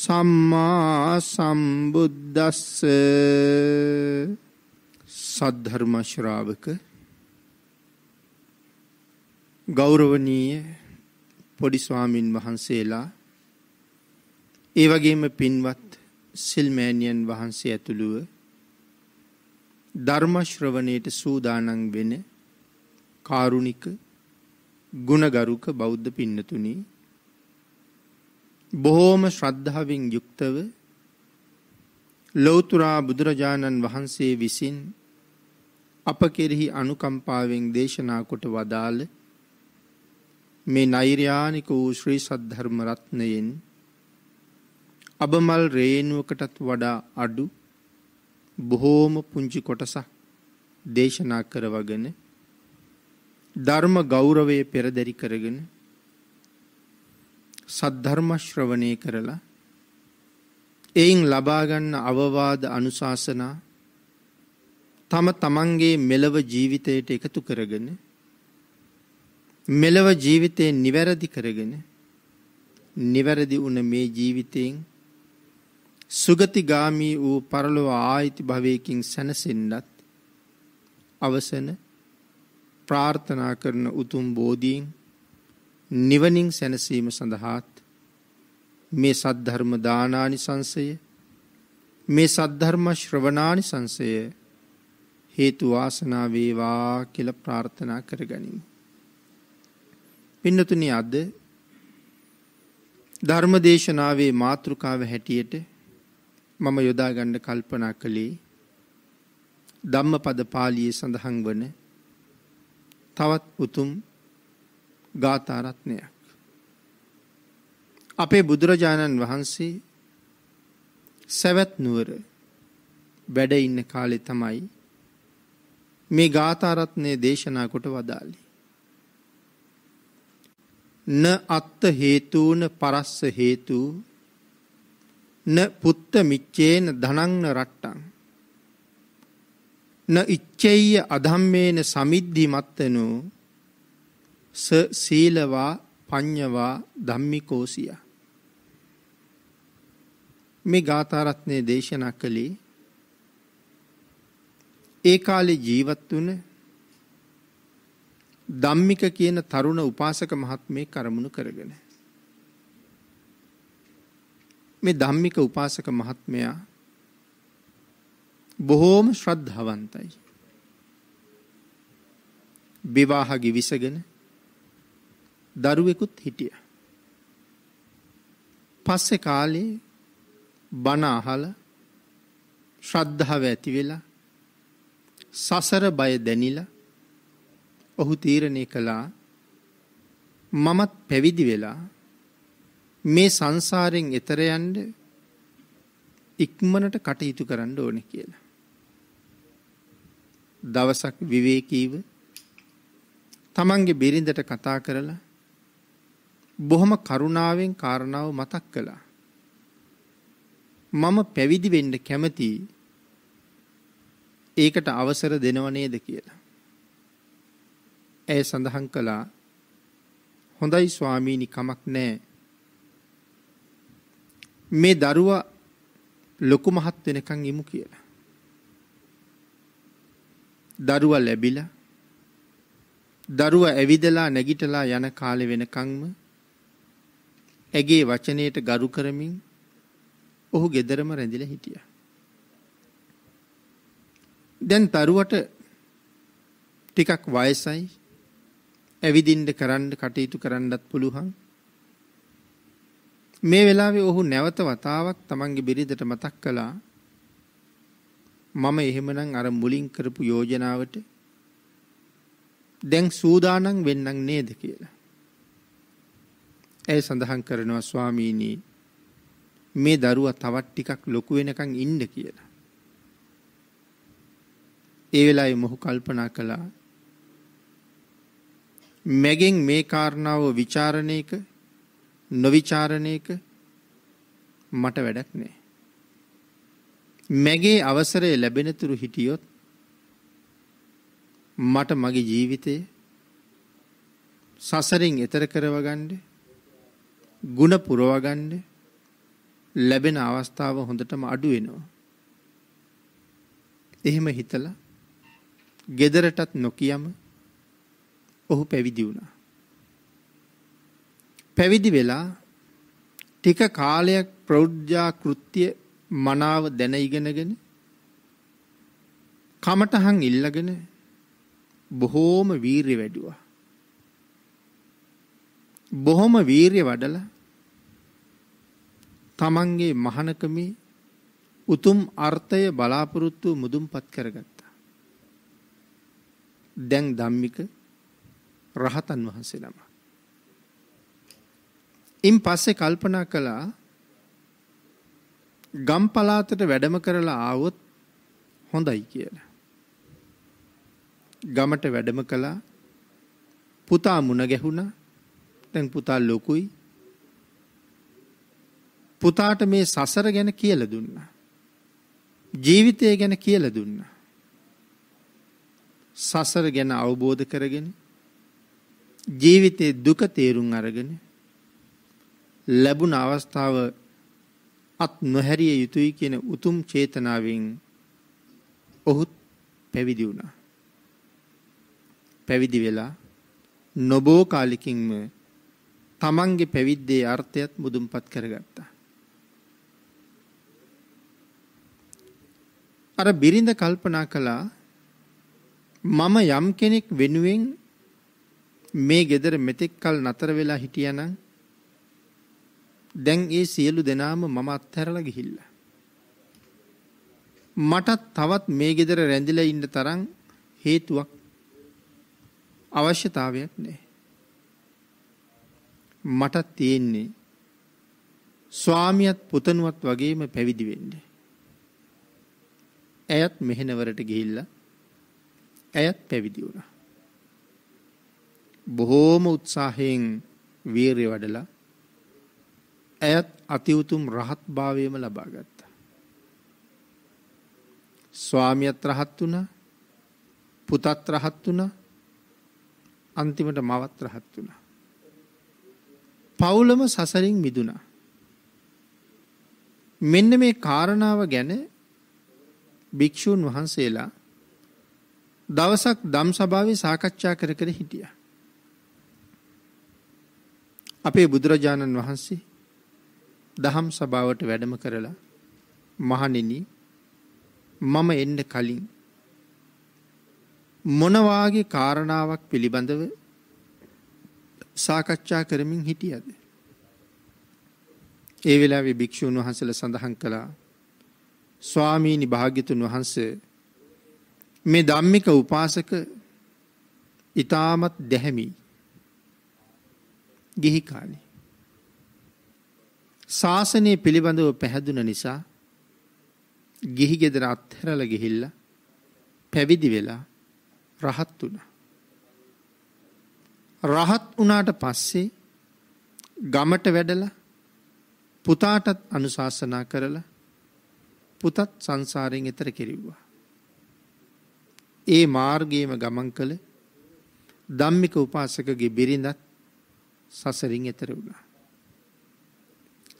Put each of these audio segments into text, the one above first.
සම්මා සම්බුද්දස්ස සද්ධර්ම ශ්‍රාවක ගෞරවනීය පොඩි ස්වාමින් වහන්සේලා ඒ වගේම පින්වත් සිල්මෑනියන් වහන්සේ ඇතුළුව ධර්ම ශ්‍රවණයට සූදානම් වෙන කාරුණික ගුණගරුක බෞද්ධ පින්නතුණී බොහෝම ශ්‍රද්ධාවෙන් යුක්තව ලෞතුරා බුදුරජාණන් වහන්සේ විසින් අප කෙරෙහි අනුකම්පාවෙන් දේශනා කොට වදාළ මේ නෛර්යානික වූ ශ්‍රී සද්ධර්ම රත්නයෙන් අබමල් රේණුවකටත් වඩා අඩු බොහෝම පුංචි කොටසක් දේශනා කරවගෙන ධර්ම ගෞරවය පෙරදරි කරගෙන සද්ධර්ම ශ්‍රවණය කරලා එයින් ලබා ගන්න අවවාද අනුශාසනා තම තමන්ගේ මෙලව ජීවිතයට එකතු කරගෙන මෙලව ජීවිතය නිවැරදි කරගෙන නිවැරදි වුණ මේ ජීවිතයෙන් සුගතිගාමී වූ පරලොව ආයිති භවයකින් සැනසෙන්නත් අවසන ප්‍රාර්ථනා කරන උතුම් බෝධීන් නිවනින් සැනසීම සඳහාත් මේ සද්ධර්ම දානානි සංසය මේ සද්ධර්ම ශ්‍රවණානි සංසය හේතු වාසනා වේවා කියලා ප්‍රාර්ථනා කරගනිමු. පින්නතුනි අද ධර්ම දේශනාවේ මාතෘකාව හැටියට මම යොදා ගන්න කල්පනා කළේ ධම්මපද පාළියේ සඳහන් වන තවත් උතුම් ගාථාරත්නයක්. අපේ බුදුරජාණන් වහන්සේ සැවැත් නුවර වැඩ ඉන්න කාලෙ තමයි මේ ගාථාරත්නය දේශනා කොට වදාලි. න අත්ත හේතුූන පරස්ස හේතු න පුත්ත මිච්චේන ධනංන රට්ටං. න ඉච්චෙය අධම්මේන සමිද්ධි මත්තනූ ස සීලවා පඤ්ඤවා ධම්මිකෝසිය මේ ගාථාරත්නය දේශනා කළේ ඒ කාලේ ජීවත් වුණ ධම්මික කියන තරුණ උපාසක මහත්මේ කරමුණු කරගෙන. මේ ධම්මික උපාසක මහත්මයා බොහෝම ශ්‍රද්ධාවන්තයි. විවාහ ගිවිසගෙන දරුවෙකුත් හිටිය. පස්සෙ කාලේ බනාහල ශ්‍රද්ධාව ඇති වෙලා සසර බය දැනිල ඔහු තීරණය කළා මමත් පැවිදි වෙලා මේ සංසාරෙන් එතරයන්ඩ ඉක්මනට කටයුතු කරන්න ඕන කියලා. දවසක් විවේකීව තමන්ගේ බිරිඳට කතා කරලා බොහොම කරුණාවෙන් කාරණාව මතක් කළා. මම පැවිදි වෙන්න කැමති ඒකට අවසර දෙනව නේද කියලා. ඇය සඳහන් කළා හොඳයි ස්වාමීනි කමක් නෑ. මේ දරුවා ලොකු මහත් වෙනකන් ඉමු කියලා. දරුවා ලැබිලා දරුවා ඇවිදලා නැගිටලා යන කාලෙ වෙනකන්ම ඇගේ වචනයට ගරු කරමින් ඔහු ගෙදරම රැඳිලා හිටියා. දැන් තරුවට ටිකක් වයසයි ඇවිදින්න කරන්න කටයුතු කරන්නත් පුළුවන්. මේ වෙලාවේ ඔහු නැවත වතාවක් තමන්ගේ බිරිඳට මතක් කළා මම එහෙමනම් අර මුලින් කරපු යෝජනාවට දැන් සූදානම් වෙන්නම් නේද කියලා. ඇය සඳහන් කරනවා ස්වාමීනී මේ දරුවා තවත් ටිකක් ලොකු වෙනකන් ඉන්න කියලා. ඒ වෙලාවේ මොහු කල්පනා කළා මගෙන් මේ කාරණාව ਵਿਚාරණයක නොවිචාරණයක මට වැඩක් නෑ. මගේ අවසරය ලැබෙනතුරු හිටියොත් මට මගේ ජීවිතය සසරින් එතර කරවගන්නේ ಗುಣ පුරවගන්න ලැබෙන අවස්ථාව හොඳටම අඩු වෙනවා. එහෙම හිතලා gederටත් නොකියම ඔහු පැවිදි වුණා. පැවිදි වෙලා ටික කාලයක් ප්‍රෞද්ධා කෘත්‍ය මනාව දැන ඉගෙනගෙන කමටහන් ඉල්ලගෙන බොහෝම වීරිය වැඩුවා. බොහොම වීරිය වඩලා තමන්ගේ මහනකමේ උතුම් අර්ථය බලාපොරොත්තු මුදුන්පත් කරගත්තා. දැන් ධම්මික රහතන් වහන්සේ නම. ඉන් පස්සේ කල්පනා කළා ගම් පලාතට වැඩම කරලා ආවොත් හොඳයි කියලා. ගමට වැඩම කළා පුතා මුණ ගැහුණා. දැන් පුතා ලොකුයි පුතාට මේ සසර ගැන කියල දුන්න. ජීවිතය ගැන කියල දුන්න. සසර ගැන අවබෝධ කරගෙන ජීවිතයේ දුක තේරුම් අරගෙන ලැබුණ අවස්ථාව අත් නොහැරිය යුතුයි කියන උතුම් චේතනාවෙන් ඔහුත් පැවිදි වුණා. පැවිදි වෙලා නොබෝ කාලිකින්ම තමන්ගේ පැවිද්දේ අර්ථයත් මුදුන්පත් කරගත්තා. අර බිරිඳ කල්පනා කළා මම යම් කෙනෙක් වෙනුවෙන් මේ ගෙදර මෙතෙක් කල් නතර වෙලා හිටියනම් දැන් ඒ සියලු දෙනාම මම අත්හැරලා ගිහිල්ලා. මටත් තවත් මේ ගෙදර රැඳිලා ඉන්න තරම් හේතුවක් අවශ්‍යතාවයක් නැහැ. මටත් තියෙන්නේ ස්වාමියත් පුතණුවත් වගේම පැවිදි වෙන්නේ. ඇයත් මෙහෙණවරට ගිහිල්ලා ඇයත් පැවිදි වුණා. බොහෝම උත්සාහයෙන් වීරිය වඩලා ඇයත් අති උතුම් රහත් භාවයම ලබා ගත්තා. ස්වාමියත් රහත් වුණා, පුතත් රහත් වුණා, අන්තිමට මවත් රහත් වුණා. පවුලම සසරින් මිදුණා. මෙන්න මේ කාරණාව ගැන භික්‍ෂූන් වහන්සේලා දවසක් දම් සභාවේ සාකච්ඡා කර කර හිටිය. අපේ බුදුරජාණන් වහන්සේ දහම් සභාවට වැඩම කරලා මහනෙන මම එන්න කලින් මොනවාගේ කාරණාවක් පිළිබඳව සාකච්ඡා කරමින් හිටියද. ඒ වෙලා භික්‍ෂූන් වහන්සල සඳහන් කලා ස්වාමීනි භාග්‍යතුන් වහන්ස මේ ධම්මික උපාසක ඉතාමත් දැහැමි ගිහි කාලේ ශාසනය පිළිබඳව පැහැදුන නිසා ගිහි ගෙදර අත්හැරල ගිහිල්ල පැවිදි වෙලා රහත් වුණ. රහත් වනාට පස්සේ ගමට වැඩල පුතාටත් අනුශාසනා කරලා පුතත් සංසාරයෙන් එතර කෙරෙව්වා. ඒ මාර්ගයේම ගමන් කළ ධම්මික උපාසකගේ බිරිඳත් සසරින් එතර වුණා.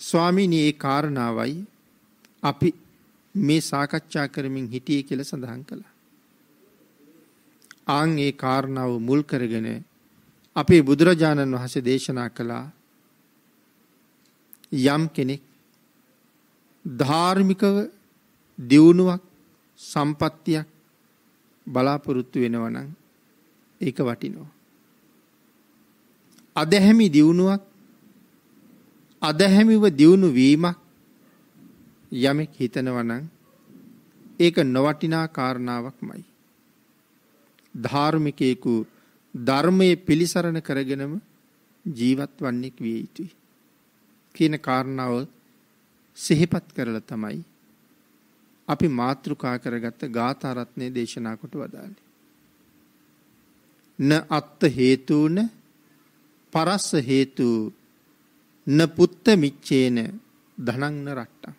ස්වාමීනි ඒ කාරණාවයි අපි මේ සාකච්ඡා කරමින් හිටියේ කියලා සඳහන් කළා. ආන් ඒ කාරණාව මුල් කරගෙන අපේ බුදුරජාණන් වහන්සේ දේශනා කළා යම් කෙනෙක් ධාර්මිකව දියුණුවක් සම්පත්තියක් බලාපොරොත්තු වෙනවනම් ඒක වටිනවා. අදැහැමි දියුණුවක් අදැහැමිව දියුණු වීමක් යමෙක් හිතනවනං ඒක නොවටිනා කාරණාවක්මයි. ධාර්මිකයෙකු ධර්මය පිළිසරණ කරගෙනම ජීවත් වන්නෙක් විය යුතුයි. කියන කාරණාව සිහිපත් කරලා තමයි අපි මාතෘකා කරගත්ත ගාථා රත්නය දේශනා කොට වදාළේ. න අත්ත හේතුන පරස්ස හේතු න පුත්ත මිච්චේන ධනංන රට්ටා.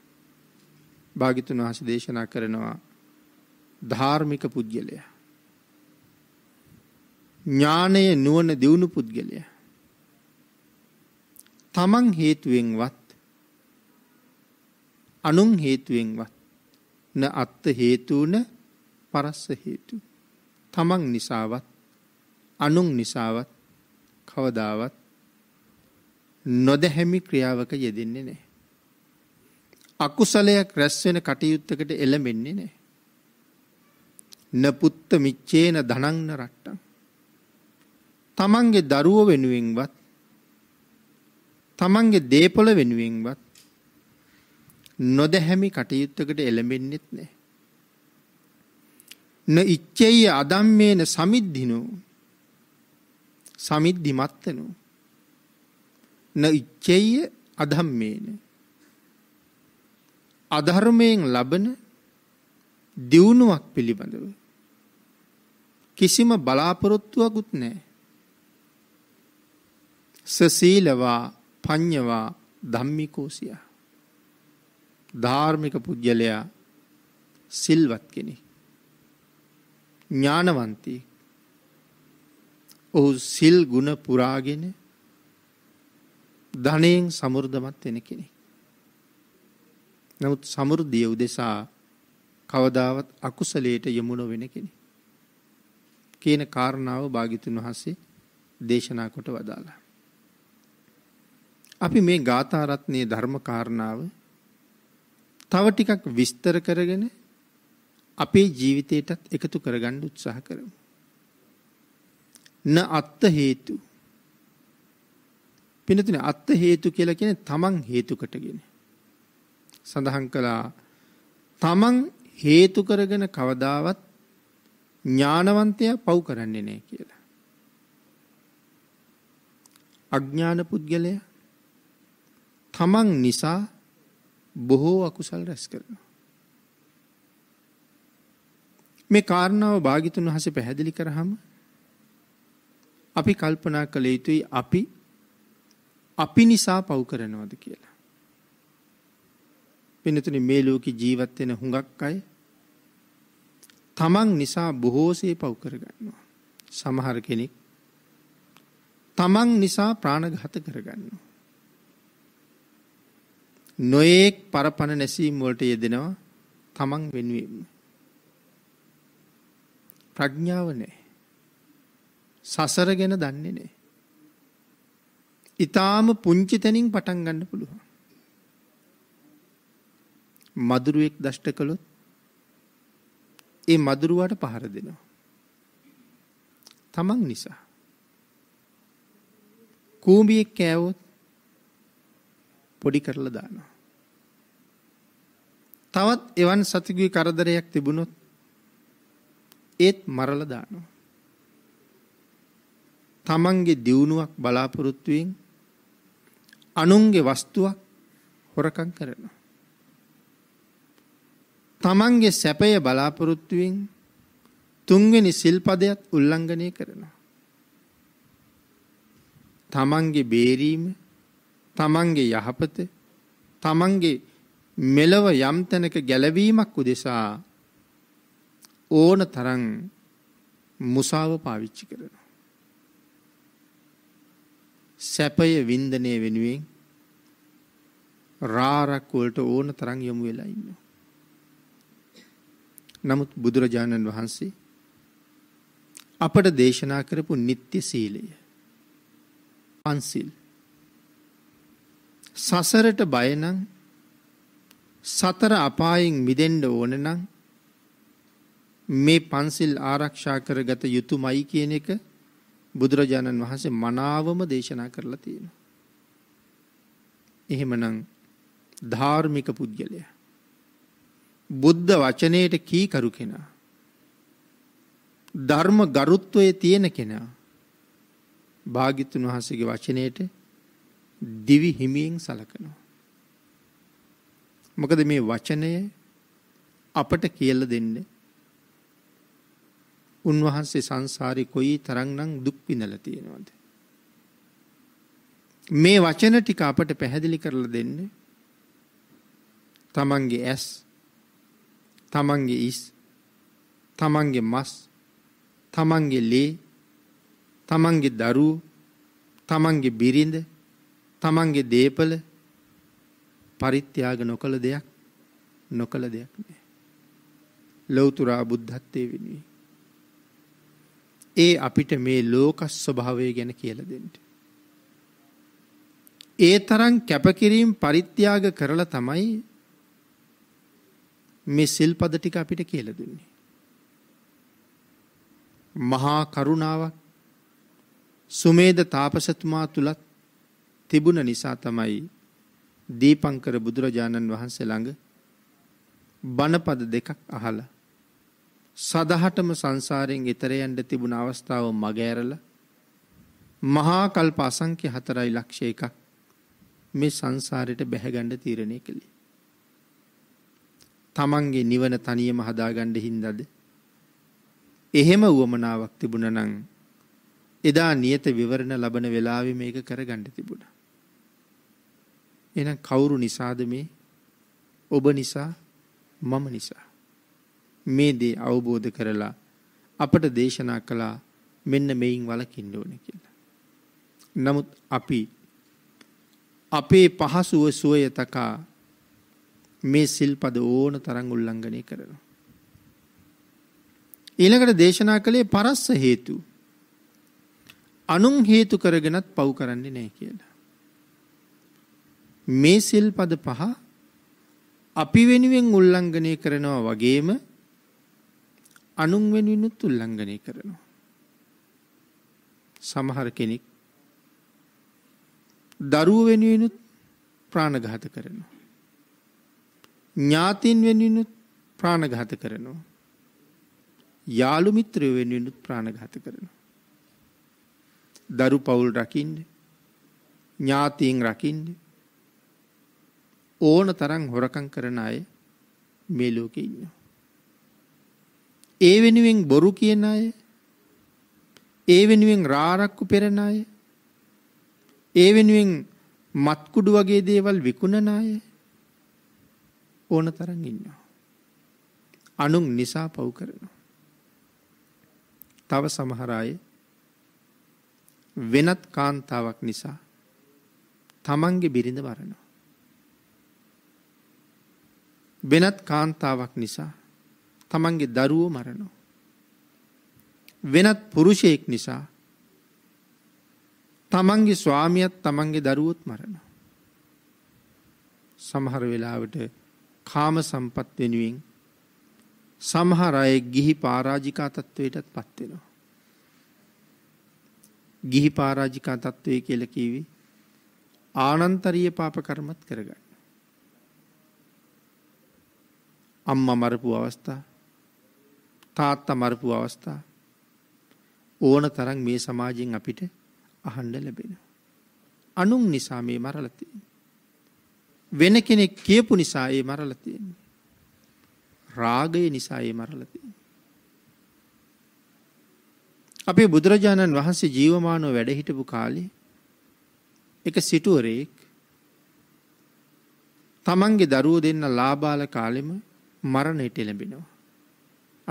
භාගිතුන් වහස දේශනා කරනවා ධාර්මික පුද්ගලයා. ඥානය නුවන දියුණු පුද්ගලයා. තමන් හේතුවෙන්වත් අනුන් හේතුවෙන්වත් න අත්ත හේතුවන පරස්ස හේතු. තමන් නිසාවත් අනුන් නිසාවත් කවදාවත් නොදැහැමි ක්‍රියාවක යෙදෙන්නේ නෑ. අකුසලයක් රැස්වෙන කටයුත්තකට එළමෙන්නේ නෑ. නපුත්ත මිච්චේන දනංන රට්ටන්. තමන්ගේ දරුව වෙනුවෙන්වත් තමන්ගේ දේපොළ වෙනුවෙන්වත් නොදැහැමි කටයුත්තකට එළඹෙන්නෙත් නෑ. න ඉච්චෙය අදම්මේන සමිද්ධිනු සමිද්ධිමත්තනු න ඉච්චෙය අදම්මේන අධර්මයෙන් ලබන දියුණුවක් පිළිබඳව කිසිම බලාපොරොත්තුවකුත් නෑ. සසීලවා පඤ්ඥවා ධම්මිකෝසිය. ධාර්මික පුද්ගලයා සිල්වත් කෙනෙ. ඥානවන්තී ඔහු සිල් ගුණ පුරාගෙන ධනයෙන් සමුර්ධමත් වෙන කෙනෙ. නමුත් සමුෘද්ධිය උදෙසා කවදාවත් අකුසලයට යමුණ වෙන කෙනෙ. කියන කාරණාව භාගිතුන් වහන්සේ දේශනා කොට වදාලා. අපි මේ ගාථරත්නය ධර්මකාරණාව තව ටිකක් විස්තර කරගෙන අපේ ජීවිතයටත් එකතු කරගන්න උත්සාහ කරමු. න අත්ත හේතු. පිනතුන අත්ත හේතු කියලා කියන්නේ තමන් හේතු කොටගෙන. සඳහන් කළා තමන් හේතු කරගෙන කවදාවත් ඥානවන්තයා පව් කරන්නේ නැහැ කියලා. අඥාන පුද්ගලයා තමන් නිසා බොහෝ අකුසල් රැස් කරනවා. මේ කාරණාව භාගිතුන් වහස පැහැදිලි කරහම අපි කල්පනා කළ යුතුයි අපි අපි නිසා පව් කරනවද කියලා. පිනතුන මේ ලෝක ජීවත්වෙන හුඟක් අයි තමන් නිසා බොහෝසේ පව් කරගන්නවා. සමහර කෙනෙක් තමන් නිසා ප්‍රාණඝත කරගන්නවා. නොයේක් පරපණ නැසීම් වලට යෙදෙනවා තමන් වෙනුවෙන්. ප්‍රඥාව නැහැ. සසර ගැන දන්නේ නැහැ. ඊටාම පුංචි තැනින් පටන් ගන්න පුළුවන්. මදුරුවෙක් දෂ්ට කළොත් ඒ මදුරුවාට පහර දෙනවා. තමන් නිසා. කූඹියෙක් කෑවොත් පොඩි කරලා දානවා. තවත් එවන් සතෙකුගේ කරදරයක් තිබුණොත් ඒත් මරලා දානවා. තමන්ගේ දියුණුවක් බලාපොරොත්තුවෙන් අනුන්ගේ වස්තුවක් හොරකම් කරනවා. තමන්ගේ සැපය බලාපොරොත්තුවෙන් තුන්වෙනි සිල්පදයක් උල්ලංඝනය කරනවා. තමන්ගේ බේරීම තමන්ගේ යහපත තමන්ගේ මෙලව යම් තැනක ගැලවීමක් උදෙසා ඕන තරන් මුසාව පාවිච්චි කරනවා. සැපය වින්දනය වෙනුවෙන් රාරක්වලට ඕන තරං යොමු වෙලා ඉන්න. නමුත් බුදුරජාණන් වහන්සේ අපට දේශනා කරපු නිත්‍ය සීලය පන්සිල්. සසරට බයනං සතර අපායෙන් මිදෙන්ඩ ඕනනං මේ පන්සිල් ආරක්ෂා කරගත යුතු මයි කියන එක බුදුරජාණන් වහන්සේ මනාවම දේශනා කරලා තියෙන. එහෙමනං ධාර්මික පුද්ගලය. බුද්ධ වචනයට කීකරු කෙනා. ධර්ම ගරුත්වය තියෙන කෙනා භාගිතුන් වහසගේ වචනයට දිවි හිමියෙන් සලකනවා. මොකද මේ වචනය අපට කියල දෙන්න. උන්වහන්සේ සංසාරි කොයි තරන්නම් දුක් පිනල තියෙනවාද. මේ වචන ටික අපට පැහැදිලි කරලා දෙන්න තමන්ගේ ඇස් තමන්ගේ ඉස් තමන්ගේ මස් තමන්ගේ ලේ තමන්ගේ දරුව තමන්ගේ බිරිඳ තමන්ගේ දේපල පරිත්‍යාග නොකළ දෙයක් නොකළ දෙයක් නෑ. ලොවතුරා බුද්ධත්වය වෙනුවේ. ඒ අපිට මේ ලෝකස් ස්වභාවය ගැන කියලදෙන්ට. ඒ තරන් කැපකිරීම් පරිත්‍යාග කරලා තමයි මේ සිල්පද ටික අපිට කියල දුන්නේ. මහා කරුණාවක් සුමේද තාපසතුමා තුළත් තිබුණ නිසා තමයි දීපංකර බුදුරජාණන් වහන්සේ ළඟ බණපද දෙකක් අහලා සදහටම සංසාරයෙන් එතර යන්න තිබුණ අවස්ථාව මගහැරලා මහා කල්ප අසංඛ්‍ය 4 ලක්ෂ එකක් මේ සංසාරෙට බැහැගන්න තීරණය කළේ. තමන්ගේ නිවන තනියම හදාගන්න හින්දාද? එහෙම උවමනාවක් තිබුණා නම් එදා නියත විවරණ ලබන වෙලාවේ මේක කරගන්න තිබුණා. එහෙනම් කවුරු නිසාද මේ? ඔබ නිසා, මම නිසා. මේ දේ අවබෝධ කරලා අපට දේශනා කළා මෙන්න මෙයින් වළකින්න ඕනේ කියලා. නමුත් අපි අපේ පහසුව සුවය තකා මේ සිල්පද ඕන තරම් උල්ලංඝනය කරනවා. ඊළඟට දේශනා කළේ පරස්ස හේතු අනුන් හේතු කරගෙනත් පව් කරන්නේ නැහැ කියලා. මේ සිල්පද පහ අපි වෙනුවෙන් උල්ලංඝනය කරනවා වගේම අනුන් වෙනුවෙනුත් උල්ලංඝනය කරනවා. සමහර කෙනෙක් දරුව වෙනුවෙනුත් ප්‍රාණඝාත කරනවා. ඥාතින් වෙනුවෙනුත් ප්‍රාණඝාත කරනවා. යාළු මිත්‍රයෝ වෙනුවෙනුත් ප්‍රාණඝාත කරනවා. දරු පවුල් රකිින්ඩ ඥාතීන් රකිින්ඩ ඕන තරං හොරකං කරන අය මේ ලෝක ඉන්න. ඒ වෙනුවෙන් බොරු කියන අය ඒ වෙනුවෙන් රාරක්කු පෙරණ අය ඒ වෙනුවෙන් මත්කුඩු වගේ දේවල් විකුණන අය ඕන තරන් ඉන්නවා. අනුන් නිසා පව් කරනවා. තව සමහරයේ වෙනත් කාන්තාවක් නිසා තමන්ගේ බිරිඳ මරනවා. වෙනත් කාන්තාවක් නිසා තමන්ගේ දරුවෝ මරණෝ. වෙනත් පුරුෂයෙක් නිසා තමන්ගේ ස්වාමියත් තමන්ගේ දරුවොත් මරණෝ. සමහර වෙලාවට කාම සම්පත් වෙනුවෙන් සමහර අය ගිහි පාරාජිකා තත්ත්වයටත් පත්වෙනවා. ගිහි පරාජිකා තත්වයේ කියලා කිවි ආනන්තරීය පාප කර්මත් කරගන්න. අම්මා මරපු අවස්ථා තාත්තා මරපු අවස්ථා ඕන තරම් මේ සමාජයෙන් අපිට අහන්න ලැබෙනවා. අනුන් නිසා මේ මරලා තියෙන්නේ. වෙන කෙනෙක් කියපු නිසා ඒ මරලා තියෙන්නේ. රාගය නිසා ඒ මරලා තියෙන්නේ. අපේ බුදුරජාණන් වහන්සේ ජීවමානව වැඩ හිටපු කාලේ එක සිටුවරයෙක් තමන්ගේ දරුව දෙන්න ලාබාල කාලෙම මරණයට එළඹෙනවා.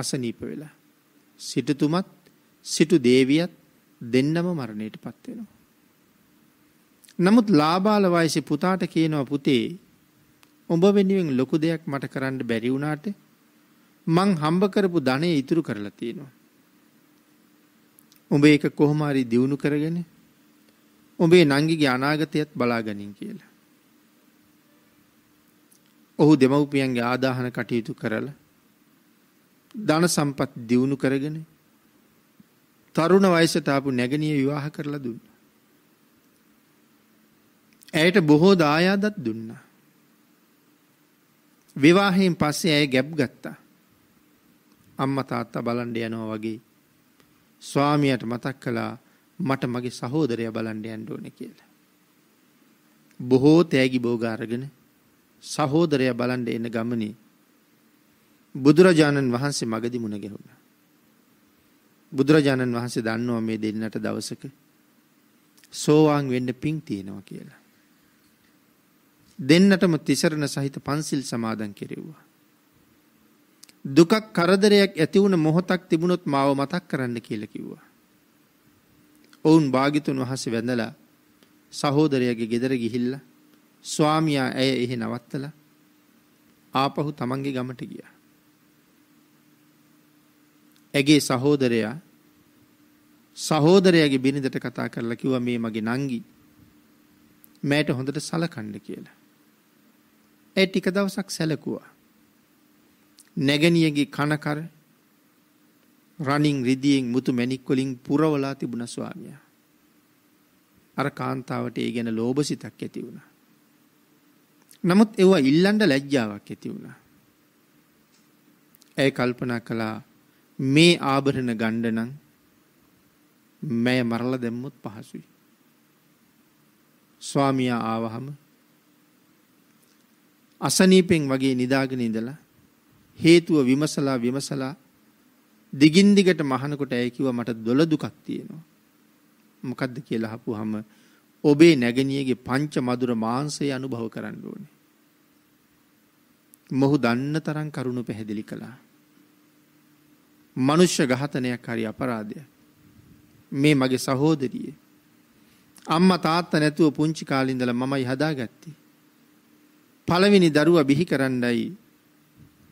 අසනීප වෙලා. සිටතුමත් සිටු දේවියත් දෙන්නම මරණයට පත්වෙනවා. නමුත් ලාබාල වයසි පුතාට කියනවා පුතේ ඔඹ වෙනුවෙන් ලොකු දෙයක් මට කරන්න බැරි වුණාට මං හම්බ කරපු ධනය ඉතුරු කරලා තියෙනවා. ඔබ ඒක කොහොම හරි දියුණු කරගෙන ඔබේ නංගිගේ අනාගතයත් බලාගනින් කියලා. ඔහු දෙමව්පියන්ගේ ආදාහන කටයුතු කරලා ධන සම්පත් දියුණු කරගෙන තරුණ වයසට ආපු නැගණිය විවාහ කරලා දුන්නා. ඇයට බොහෝ දායාදත් දුන්නා. විවාහයෙන් පස්සේ ඇය ගැබ් ගත්තා. අම්මා තාත්තා බලන්න යනවා වගේ ස්වාමියාට මතක් කළා මට මගේ සහෝදරයා බලන්න යන්න ඕනේ කියලා. බොහෝ තෑගි භෝග අරගෙන සහෝදරයා බලන්න එන ගමනේ බුදුරජාණන් වහන්සේ මගදී මුණ ගැහුණා. බුදුරජාණන් වහන්සේ දන්නවා මේ දෙන්නට දවසක සෝවාන් වෙන්න පිං තියෙනවා කියලා. දෙන්නටම තිසරණ සහිත පන්සිල් සමාදන් කෙරෙව්වා. දුකක් කරදරයක් ඇති වුණ මොහොතක් තිබුණොත් මාව මතක් කරන්න කියලා කිව්වා. ඔවුන් භාගිතුන් වහන්සේ වැඳලා සහෝදරයගේ ගෙදර ගිහිල්ලා ස්වාමියා ඇය එහෙ නවත්තලා ආපහු තමන්ගේ ගමට ගියා. ඇගේ සහෝදරයා සහෝදරයගේ බිනිදට කතා කරලා කිව්ව මේ මගේ නංගි මෑට හොඳට සලකණ්ඩ කියලා. ඇ ටික දවසක් සැලකුවා. නැගණියගේ කනකර රණින් රිදියෙන් මුතු මැණික් වලින් පුරවලා තිබුණ ස්වාමියා. අර කාන්තාවට ඒ ගැන ලෝභ සිතක් ඇති වුණා. නමුත් ඒව ඉල්ලන්න ලැජ්ජාවක් ඇති වුණා. ඇය කල්පනා කළා මේ ආභරණ ගණ්ඩ නම් මැය මරලා දැම්මොත් පහසුයි. ස්වාමියා ආවහම අසනීපෙන් වගේ නිදාගෙන ඉඳලා හේතුව විමසලා විමසලා දිගින් දිගට මහනකොට ඇය කිව්වා මට දොළ දුකක් තියෙනවා. මොකද්ද කියලා අහපුවාම ඔබේ නැගණියගේ පංච මధుර මාංශය අනුභව කරන්න ඕනේ. මොහු දන්න තරම් කරුණු පැහැදිලි කළා. මනුෂ්‍ය ඝාතනයක් හරි අපරාධයක්. මේ මගේ සහෝදරිය. අම්මා තාත්තා නැතුව පුංචි කාලේ ඉඳලා මමයි හදාගත්තේ. පළවෙනි දරුවා බිහි කරන්නයි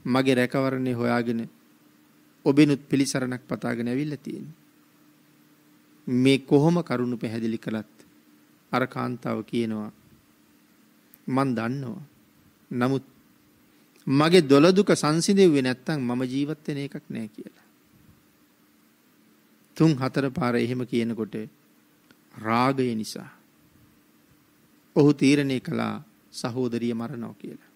මගේ රැකවරණය හොයාගෙන ඔබෙනුත් පිළිසරණක් පතාගෙන ඇවිල්ලා තියෙන්නේ. මේ කොහොම කරුණු පැහැදිලි කළත් අර කාන්තාව කියනවා මන් දන්නවා. නමුත් මගේ දොළදුක සංසිඳෙව්වේ නැත්තම් මම ජීවත් වෙන එකක් නෑ කියලා. තුන් හතර පාර එහෙම කියනකොට රාගය නිසා ඔහු තීරණය කළා සහෝදරිය මරණෝ කියලා.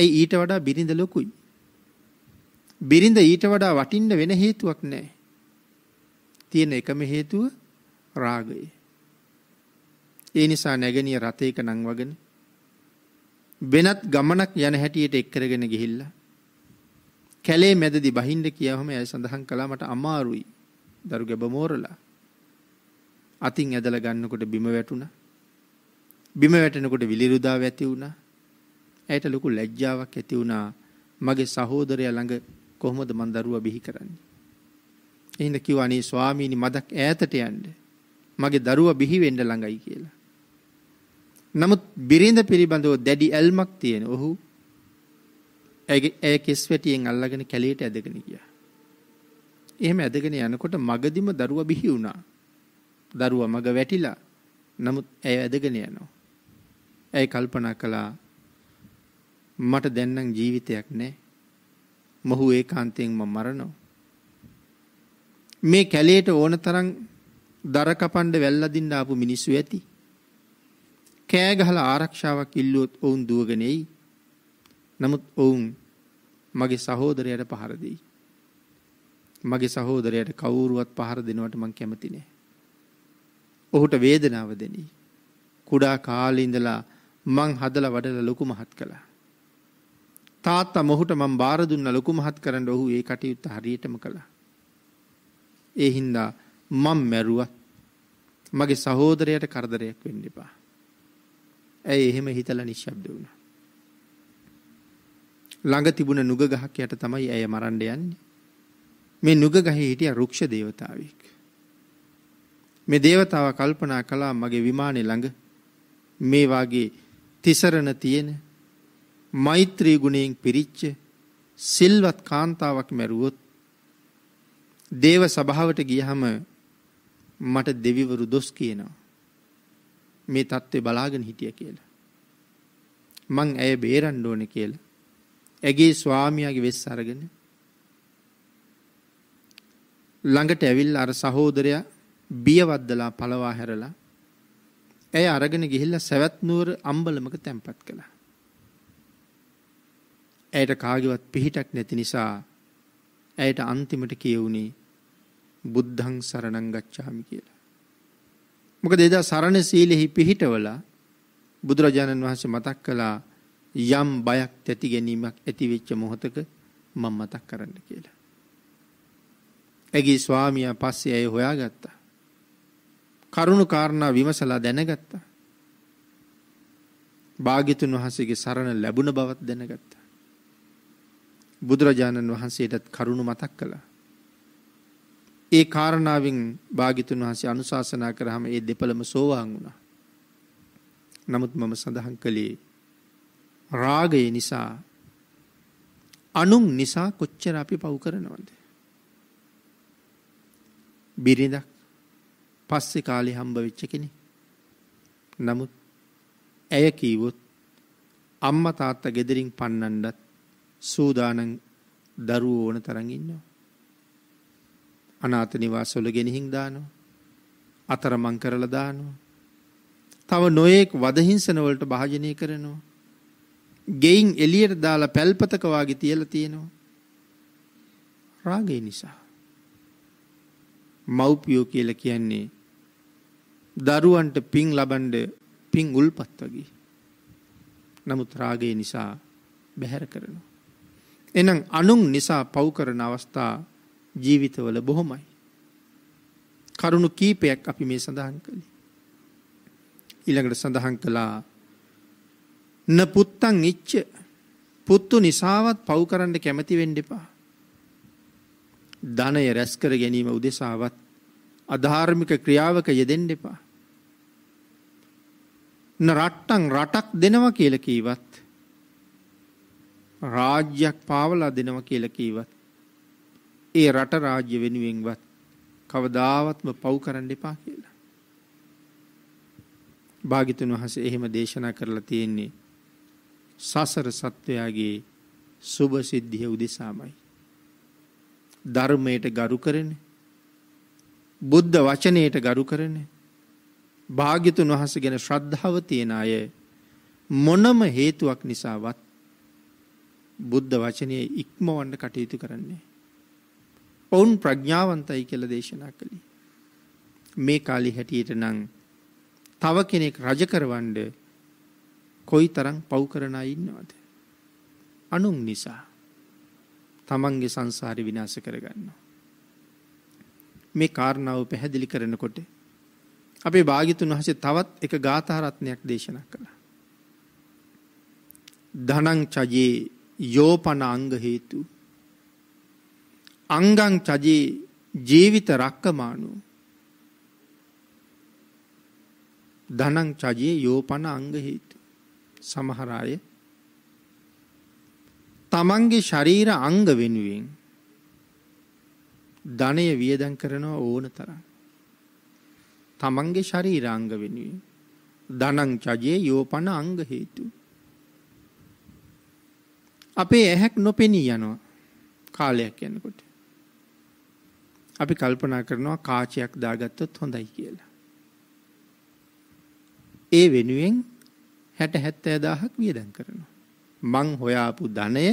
ඇයි ඊට වඩා බිරිඳ ලොකුයි. බිරිඳ ඊට වඩා වටින්න වෙන හේතුවක් නැහැ. තියෙන එකම හේතුව රාගය. ඒ නිසා නැගණිය රතේක නංවගෙන වෙනත් ගමනක් යන හැටියට එක් කරගෙන ගිහිල්ලා කැලේ මැදදි බහින්ද කියවම ඇය සඳහන් කළා මට අමාරුයි දරු ගැබ මෝරලා අතින් ඇදලා ගන්නකොට බිම වැටුණා බිම වැටෙනකොට විලිරුදාව ඇති වුණා ඇයට ලොකු ලැජ්ජාවක් ඇති වුණා මගේ සහෝදරය ළඟ කොහොමද මන් දරුවා බිහි කරන්නේ. එහෙනම් කිව්වා අනේ ස්වාමීනි මදක් ඈතට යන්න. මගේ දරුවා බිහි වෙන්න ළඟයි කියලා. නමුත් බිරිඳ පිළිබඳව දැඩි ඇල්මක් තියෙන ඔහු ඇය කෙස් වැටියෙන් අල්ලගෙන කැලේට ඇදගෙන ගියා. එහෙම ඇදගෙන යනකොට මගදිම දරුවා බිහි වුණා. දරුවා මග වැටිලා. නමුත් ඇය ඇදගෙන යනවා. ඇය කල්පනා කළා මට දැන් නම් ජීවිතයක් නැහැ. මොහු ඒකාන්තයෙන් මම මරනවා. මේ කැලේට ඕන තරම් දර කපන්න වැල්ලා දින්න ආපු මිනිස්සු ඇති. කෑ ගහලා ආරක්ෂාවක් ඉල්ලුවොත් ඔවුන් දුවගෙන එයි. නමුත් ඔවුන් මගේ සහෝදරයට පහර දෙයි. මගේ සහෝදරයට කවුරුවත් පහර දෙනවට මං කැමති නෑ. ඔහුට වේදනාව දෙනී. කුඩා කාලේ ඉඳලා මං හදලා වඩලා ලොකු මහත් කළා. තාත්තා මොහුට මම බාර දුන්න ලොකු මහත් කරන්න ඔහු ඒ කටයුත්ත හරියටම කළා. ඒ හින්දා මම මැරුවත් මගේ සහෝදරයට කරදරයක් වෙන්න එපා. ඇයි එහෙම හිතලා නිශ්ශබ්ද වුණා. ළඟ තිබුණ නුග ගහක් යට තමයි ඇය මරන්න යන්නේ. මේ නුග ගහේ හිටිය රුක්ෂ දේවතාවෙක්. මේ දේවතාව කල්පනා කළා මගේ විමානේ ළඟ මේ වාගේ තිසරණ තියෙන මෛත්‍රී ගුණයෙන් පිරිච්ච සිල්වත් කාන්තාවක් මැරුවොත් දේව සභාවට ගියහම මට දෙවිවරු දොස් කියනවා. මේ தත්ත්වේ බලාගෙන හිටිය කියලා. මං ඇය බේරන්න ඕනේ කියලා. ඇගේ ස්වාමියාගේ වෙස් අරගෙන ළඟට ඇවිල්ලා අර සහෝදරයා බියවද්දලා පළවා හැරලා ඇය අරගෙන ගිහිල්ලා සවැත් නුවර අම්බලමක තැන්පත් කළා. ඇයට කාගවත් පිහිටක් නැති නිසා ඇයට අන්තිමට කියවුණේ බුද්ධං සරණං ගච්ඡාමි කියලා. මොකද එදා සරණ සීලෙහි පිහිටවල බුදුරජාණන් වහන්සේ මතක් කළා යම් බයක් තැති ගැනීමක් ඇති වෙච්ච මොහොතක මම මතක් කරන්න කියලා. ඇගේ ස්වාමියා පස්සේ ඇය හොයාගත්තා. කරුණු කාරණා විමසලා දැනගත්තා. භාග්‍යතුන් වහන්සේගේ සරණ ලැබුණ බවත් දැනගත්තා. බුදුරජාණන් වහන්සේටත් කරුණු මතක් කළා. ඒ කාරණාවෙන් භාගිතුන් වහන්සේ අනුශාසනා කරාම ඒ දෙපළම සෝවාන් වුණා. නමුත් මම සඳහන් කළේ රාගය නිසා අනුන් නිසා කොච්චර අපි පව් කරනවද. බිරිඳක් පස්සෙ කාලි හම්බ වෙච්ච කෙනෙ. නමුත් ඇය කීවොත් අම්ම තාත්තා ගෙදරින් පන්නන්ඩත් සූදානන් දරුවෝ ඕන තරන් ඉන්නවා. අනාත නිවාසවල ගෙනහින් දානවා. අතරමං කරලා දානවා. තව නොයෙක් වදහිංසනවලට භාජනය කරනවා. ගෙයින් එලියට දාලා පැල්පතක වාගේ තියලා තියෙනවා. රාගය නිසා. මව්පියෝ කියලා කියන්නේ දරුවන්ට පින් ලබන්ඩ පින් උල්පත් වගේ. නමුත් රාගය නිසා බැහැර කරනවා. එනම් අනුන් නිසා පව් කරන අවස්ථා ජීවිතවල බොහොමයි. කරුණු කීපයක් අපි මේ සඳහන් කළේ. ඊළඟට සඳහන් කළා න පුත්තන් ඉච්ච පුත්තු නිසාවත් පව් කරන්න කැමති වෙන්ඩෙපා. ධනය රැස්කර ගැනීම උදෙසාවත් අධාර්මික ක්‍රියාවක යෙදෙන්ඩ එපා. න රට්ටන් රටක් දෙනවා කියලකීවත් රාජ්‍යයක් පාවලා දෙනවා කියලා කීවත් ඒ රට රාජ්‍ය වෙනුවෙන්වත් කවදාවත්ම පව් කරන්න එපා කියලා. භාගිතුන් වහන්සේ එහෙම දේශනා කරලා තියෙන්නේ සසර සත්වයාගේ සුභ සිද්ධිය උදෙසාමයි. ධර්මයට ගරු කරන බුද්ධ වචනයට ගරු කරන භාග්‍යතුන් වහස ගැන ශ්‍රද්ධාව තියෙන අය මොනම හේතුවක් නිසාවත් බුද්ධ වචනය ඉක්මවන්න කටයුතු කරන්නේ. ඔවුන් ප්‍රඥාවන්තයි කියල දේශනා කළි. මේ කාලි හැටියට නං තව කෙනෙක් රජකරවන්ඩ කොයි තරං පව් කරන ඉන්නවද. අනුන් නිසා තමන්ගේ සංසාරි විනාස කරගන්නවා. මේ කාරණාව පැහැදිලි කරනකොට අපේ භාගිතුන් වහසේ තවත් එක ගාථාරත්නයක් දේශනා කළ. ධනං චජයේ යෝපන අංග හේතු. අංගං චජේ ජීවිත රක්කමානු ධනං චජයේ යෝපන අංග හේතු. සමහරාය තමන්ගේ ශරීර අංග වෙනුවෙන් ධනය වියදන් කරනවා ඕන තරම්. තමන්ගේ ශරීරාංග වෙනුවෙන් ධනං චජයේ යෝපන අංග හේතු. අපේ ඇහැක් නොපෙනී යනවා කාලයක් යනකොට. අපි කල්පනා කරනවා කාචයක් දාගත්තොත් හොඳයි කියලා. ඒ වෙනුවෙන් හැට හැත්තෑ දාහක් වියදන් කරනවා. මං හොයාපු ධනය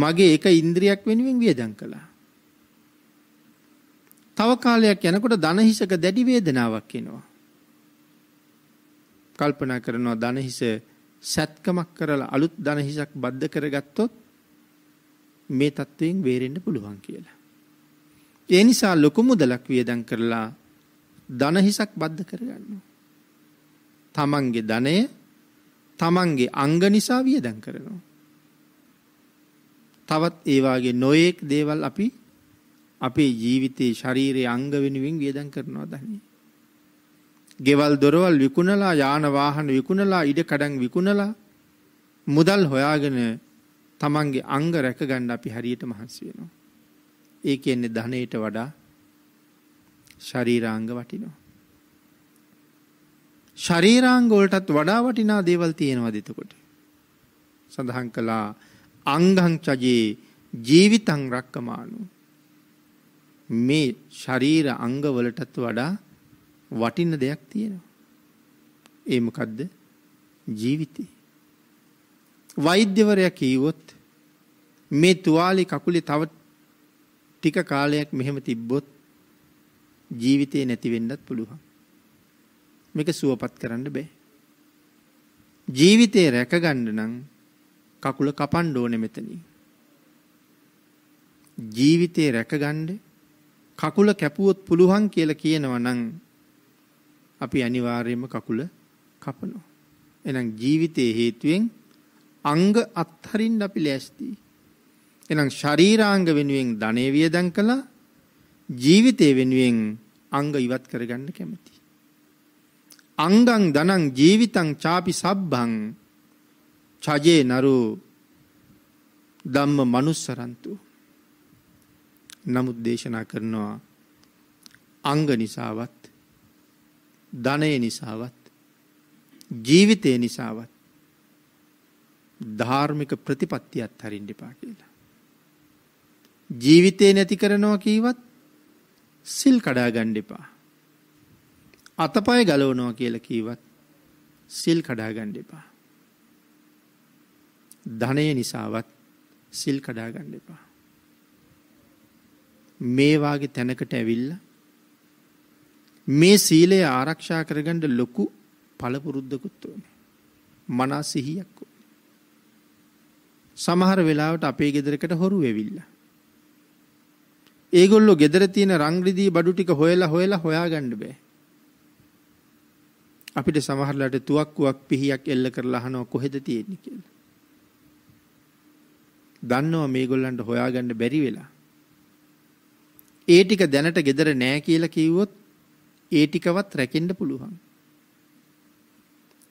මගේ එක ඉන්ද්‍රියක් වෙනුවෙන් වියදන් කළා. තව කාලයක් යනකොට දනහිසක දැඩි වේදනාවක් එනවා. කල්පනා කරනවා දනහිස සැත්කමක් කරලා අලුත් ධන හිසක් බද්ධ කරගත්තොත් මේ තත්ත්වයෙන් වේරෙන්න පුළුවන් කියලා. ඒ නිසා ලොකු මුදලක් වියදම් කරලා ධන හිසක් බද්ධ කරගන්නවා. තමන්ගේ ධනය තමන්ගේ අංග නිසා වියදම් කරනවා. තවත් ඒ වාගේ නොයේක් දේවල් අපි අපේ ජීවිතේ ශරීරයේ අංග වෙනුවෙන් වියදම් කරනවා ධනෙ. ගෙවල් දොරවල් විකුණලා යාන වාහන විකුණලා ඉඩ කඩන් විකුණලා මුදල් හොයාගෙන තමන්ගේ අංග රැකගන්න අපි හරියට මහන්සි වෙනවා. ඒ කියන්නේ ධනයට වඩා ශරීරාංග වටිනවා. ශරීරාංග වලටත් වඩා වටිනා දේවල් තියෙනවද එතකොට? සඳහන් කළා අංගං චජේ ජීවිතං රක්කමානු. මේ ශරීර අංග වලටත් වඩා වටින්න දෙයක් තියෙනවා. ඒ මොකද්ද? ජීවිතේ. වෛද්‍යවරයා කීවොත් මේ තුවාලේ කකුලේ තව ටික කාලයක් මෙහෙම තිබ්බොත් ජීවිතේ නැති වෙන්නත් පුළුවන්. මේක සුවපත් කරන්න බෑ. ජීවිතේ රැකගන්න නම් කකුල කපන්න ඕනේ මෙතනින්. ජීවිතේ රැකගන්න කකුල කැපුවොත් පුළුවන් කියලා කියනවා නම් අපි අනිවාර්යයෙන්ම කකුල කපනවා. එහෙනම් ජීවිතයේ හේතුවෙන් අංග අත්හරින්න අපි ලෑස්තියි. එහෙනම් ශරීරාංග වෙනුවෙන් ධනෙ වියදම් කළා ජීවිතේ වෙනුවෙන් අංග ඉවත් කරගන්න කැමති. අංගං ධනං ජීවිතං ചാපි සබ්බං චජේ නරෝ ධම්ම මනුස්සරන්තු. නමුත් දේශනා කරනවා අංග නිසාවත් ධනය නිසාවත් ජීවිතය නිසාවත් ධාර්මික ප්‍රතිපත්තියත් හරින්ඩිපා කියලා. ජීවිතය නැති කරනවා කීවත් සිල් කඩා ගණ්ඩිපා. අතපය ගලවනවා කියල කීවත් සිල් කඩා ගණ්ඩිපා. ධනය නිසාවත් සිල් කඩා ගණ්ඩිපා. මේවාගේ තැනකට ඇවිල්ලා මේ සීලය ආරක්ෂා කරගන්න ලොකු පළපුරුද්දකුත් ඕන. මනා සිහියක් ඕන. සමහර වෙලාවට අපේ ගෙදරකට හොරු වෙවිල්ලා. ඒගොල්ලෝ ගෙදර තියෙන රංග්‍රදී බඩු ටික හොයලා හොයලා හොයාගන්න බෑ. අපිට සමහරලාට තුවක්කුවක් පිහියක් එල්ල කරලා අහනවා කොහෙද තියෙන්නේ කියලා. දන්නවා මේගොල්ලන්ට හොයාගන්න බැරි වෙලා. ඒ ටික දැනට gedara නෑ කියලා කිව්වොත් ඒ ටිකවත් රැකෙන්න පුළුවන්.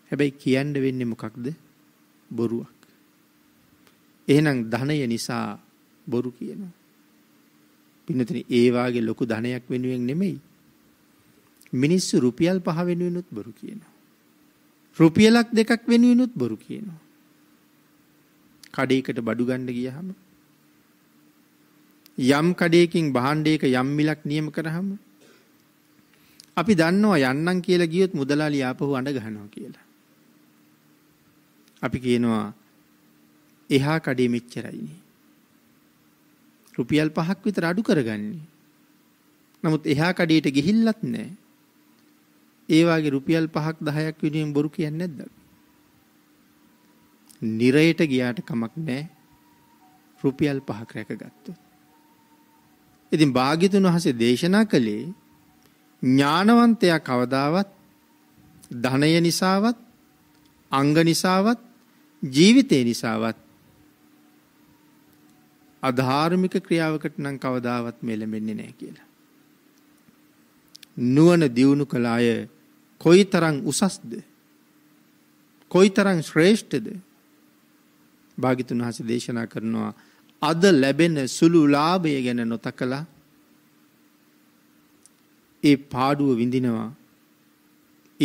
හැබැයි කියන්න වෙන්නේ මොකක්ද? බොරුවක්. එහෙනම් ධනය නිසා බොරු කියනවා. පින්නතේ ඒ වාගේ ලොකු ධනයක් වෙනුවෙන් නෙමෙයි. මිනිස්සු රුපියල් 5 වෙනුවෙනුත් බොරු කියනවා. රුපියලක් දෙකක් වෙනුවෙනුත් බොරු කියනවා. කඩේකට බඩු ගන්න ගියහම යම් කඩේකින් භාණ්ඩයක යම් මිලක් නියම කරාම අපි දන්නවා යන්නම් කියලා ගියොත් මුදලාලි ආපහු අඬ ගහනවා කියලා. අපි කියනවා එහා කඩේ මෙච්චරයිනේ. රුපියල් 5ක් විතර අඩු කරගන්නේ. නමුත් එහා කඩේට ගිහිල්ලත් නැහැ. ඒ වාගේ රුපියල් 5ක් 10ක් විදිහෙන් බොරු කියන්නේ නැද්ද? නිරයට ගියාට කමක් නැහැ. රුපියල් 5ක් රැකගත්තොත්. ඉතින් භාග්‍යතුන් වහන්සේ දේශනා කළේ ඥානවන්තයා කවදාවත් ධනය නිසාවත් අංග නිසාවත් ජීවිතය නිසාවත් අධාර්මික ක්‍රියාවකට නම් කවදාවත් මෙලමෙන්නේ නෑ කියලා. නුවන දියුණු කළ අය කොයි තරං උසස්ද කොයි තරං ශ්‍රේෂ්ඨද භාගිතුන් හස දේශනා කරනවා අද ලැබෙන සුළු ලාභය ගැන නොත කලා ඒ පාඩුව විඳිනවා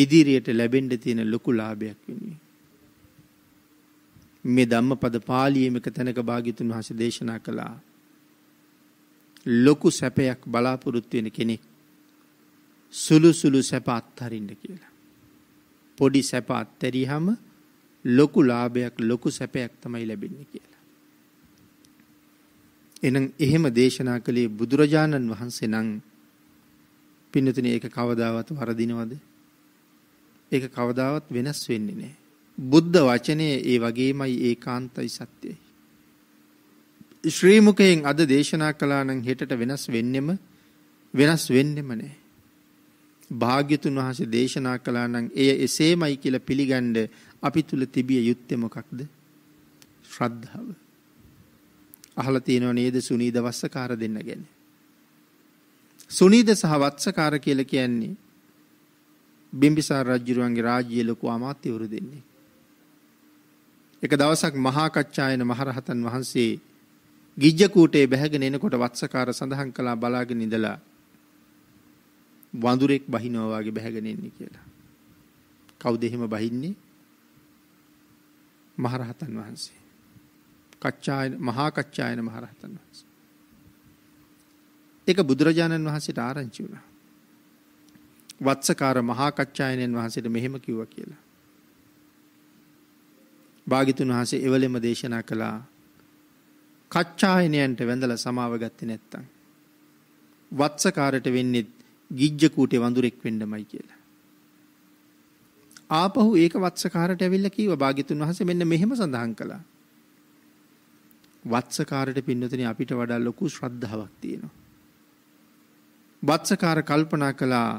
ඉදිරියට ලැබෙන්ඩ තියෙන ලොකු ලාභයක් වෙනුවේ. මේ ධම්ම පද පාලියමක තැනක භාගිතුන් වහස දේශනා කළා. ලොකු සැපයක් බලාපොරොත්තුවෙන කෙනෙක් සුළු සුළු සැප අත්හරින්ට කියලා. පොඩි සැප අත්තැරී හම ලොකු ලාභයක් ලොකු සැපයක් තමයි ලැබෙන්නේ කියලා. එනම් එහෙම දේශනා කළේ බුදුරජාණන් වහන්සේ නං පින්නතුන ඒක කවදාවත් වරදිනවද? ඒක කවදාවත් වෙනස් වෙන්නේ නැහැ. බුද්ධ වචනේ ඒ වගේමයි ඒකාන්තයි සත්‍යයි. ශ්‍රී මුකයෙන් අද දේශනා කළා නම් හෙටට වෙනස් වෙන්නෙම වෙනස් වෙන්නෙම නැහැ. භාග්‍යතුන් වහන්සේ දේශනා කළා නම් එය එසේමයි කියලා පිළිගන්න අපි තුල තිබිය යුත්තේ මොකක්ද? ශ්‍රද්ධාව. අහලා තියෙනව නේද සුනීද වස්සකාර දෙන්න ගැන? සුනීද සහ වත්සකාර කියලා කියන්නේ බිම්බිසාර රජුරුවන්ගේ රාජ්‍ය ලොකු අමාත්‍යවරු දෙන්නේ. එක දවසක් මහා කච්චායන මහරහතන් වහන්සේ ගිජ්ජ කූටේ බැහැගෙන එනකොට වත්සකාර සඳහන් කළා බලාගෙන ඉඳලා වඳුරෙක් බහිනවා වගේ බැහැගෙන ඉන්නේ කියලා. කවුද එහෙම බහින්නේ? මහරහතන් වහන්සේ. කච්චායන මහා කච්චායන මහරහතන් වහන්සේ. එක බුදුරජාණන් වහන්සේට ආරංචි වුණා. වත්සකාර මහාකච්ඡායනයෙන් වහන්සේට මෙහෙම කිව්ව කියලා. භාගිතුන් වහන්සේ එවලෙම දේශනා කළා කච්ඡායනයන්ට වැඳල සමාව ගත්තේ නැත්තම්. වත්සකාරට වෙන්නෙත් ගිජ්ජකූටේ වඳුරෙක් වෙන්නමයි කියලා. ආපහු ඒක වත්සකාරට ඇවිල්ල කීව භාගිතුන් වහස මෙන්න මෙහෙම සඳහන් කළා. වත්සකාරට පින්නතන අපිට වඩා ලොකු ශ්‍රද්ධාවක් තියෙනවා. වත්සකාර කල්පනා කළා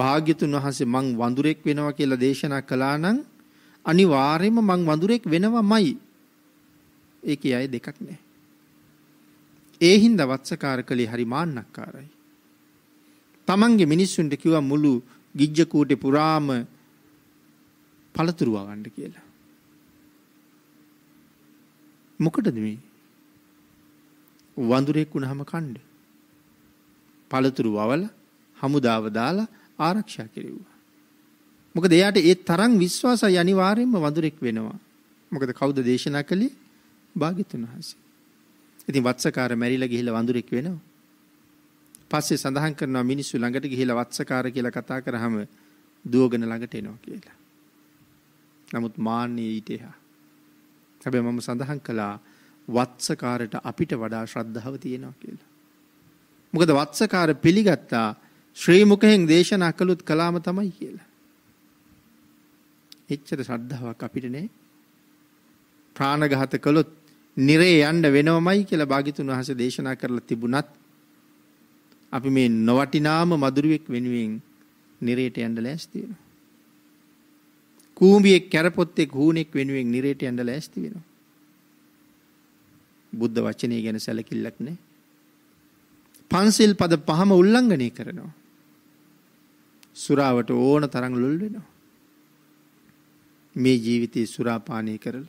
භාග්‍යතුන් වහන්සේ මං වඳුරෙක් වෙනවා කියලා දේශනා කළා නම් අනිවාර්යයෙන්ම මං වඳුරෙක් වෙනවමයි. ඒකේ අය දෙකක් නැහැ. ඒ හින්දා වත්සකාර කලේ හරි මාන්නක්කාරයි. Tamange මිනිස්සුන්ට කිව්වා මුළු ගිජ්ජ කූටේ පුරාම පළතුරු වගන්න කියලා. මොකටද මේ? වඳුරෙක් වුණාම කන්නේ පළතුරු වවල හමුදාව දාලා ආරක්ෂා කෙරෙව්වා. මොකද එයාට ඒ තරම් විශ්වාසය අනිවාර්යයෙන්ම වඳුරෙක් වෙනවා. මොකද කවුද දේශනා කළේ? භාග්‍යතුන් වහන්සේ. ඉතින් වත්සකාර මැරිලා ගිහිල්ලා වඳුරෙක් වෙනවා. පස්සේ සඳහන් කරනවා මිනිස්සු ළඟට ගිහිල්ලා වත්සකාර කියලා කතා කරාම දුවගෙන ළඟට එනවා කියලා. නමුත් මාන්නේ ඊට එහා. හැබැයි මම සඳහන් කළා වත්සකාරට අපිට වඩා ශ්‍රද්ධාව තියෙනවා කියලා. මොකද වත්සකාර පිළිගත්තා ශ්‍රී මුකයෙන් දේශනා කළුත් කලාම තමයි කියලා. එච්චර ශ්‍රද්ධාවක් අපිට නෑ. ප්‍රාණඝාත කළොත් නිරේ යන්න වෙනවමයි කියලා භාග්‍යතුන් වහන්සේ දේශනා කරලා තිබුණත් අපි මේ නොවටිනාම මදුරුවෙක් වෙනුවෙන් නිරේට යන්න ලෑස්ති වෙනවා. කූඹියෙක් කැරපොත්තෙක් හූනෙක් වෙනුවෙන් නිරේට යන්න ලෑස්ති වෙනවා. බුද්ධ වචනේ ගැන සැලකිල්ලක් නැහැ. පන්සිල් පද පහම උල්ලංඝනය කරනවා. සුරාවට ඕන තරං ලොල් වෙනවා. මේ ජීවිතයේ සුරාපානය කරල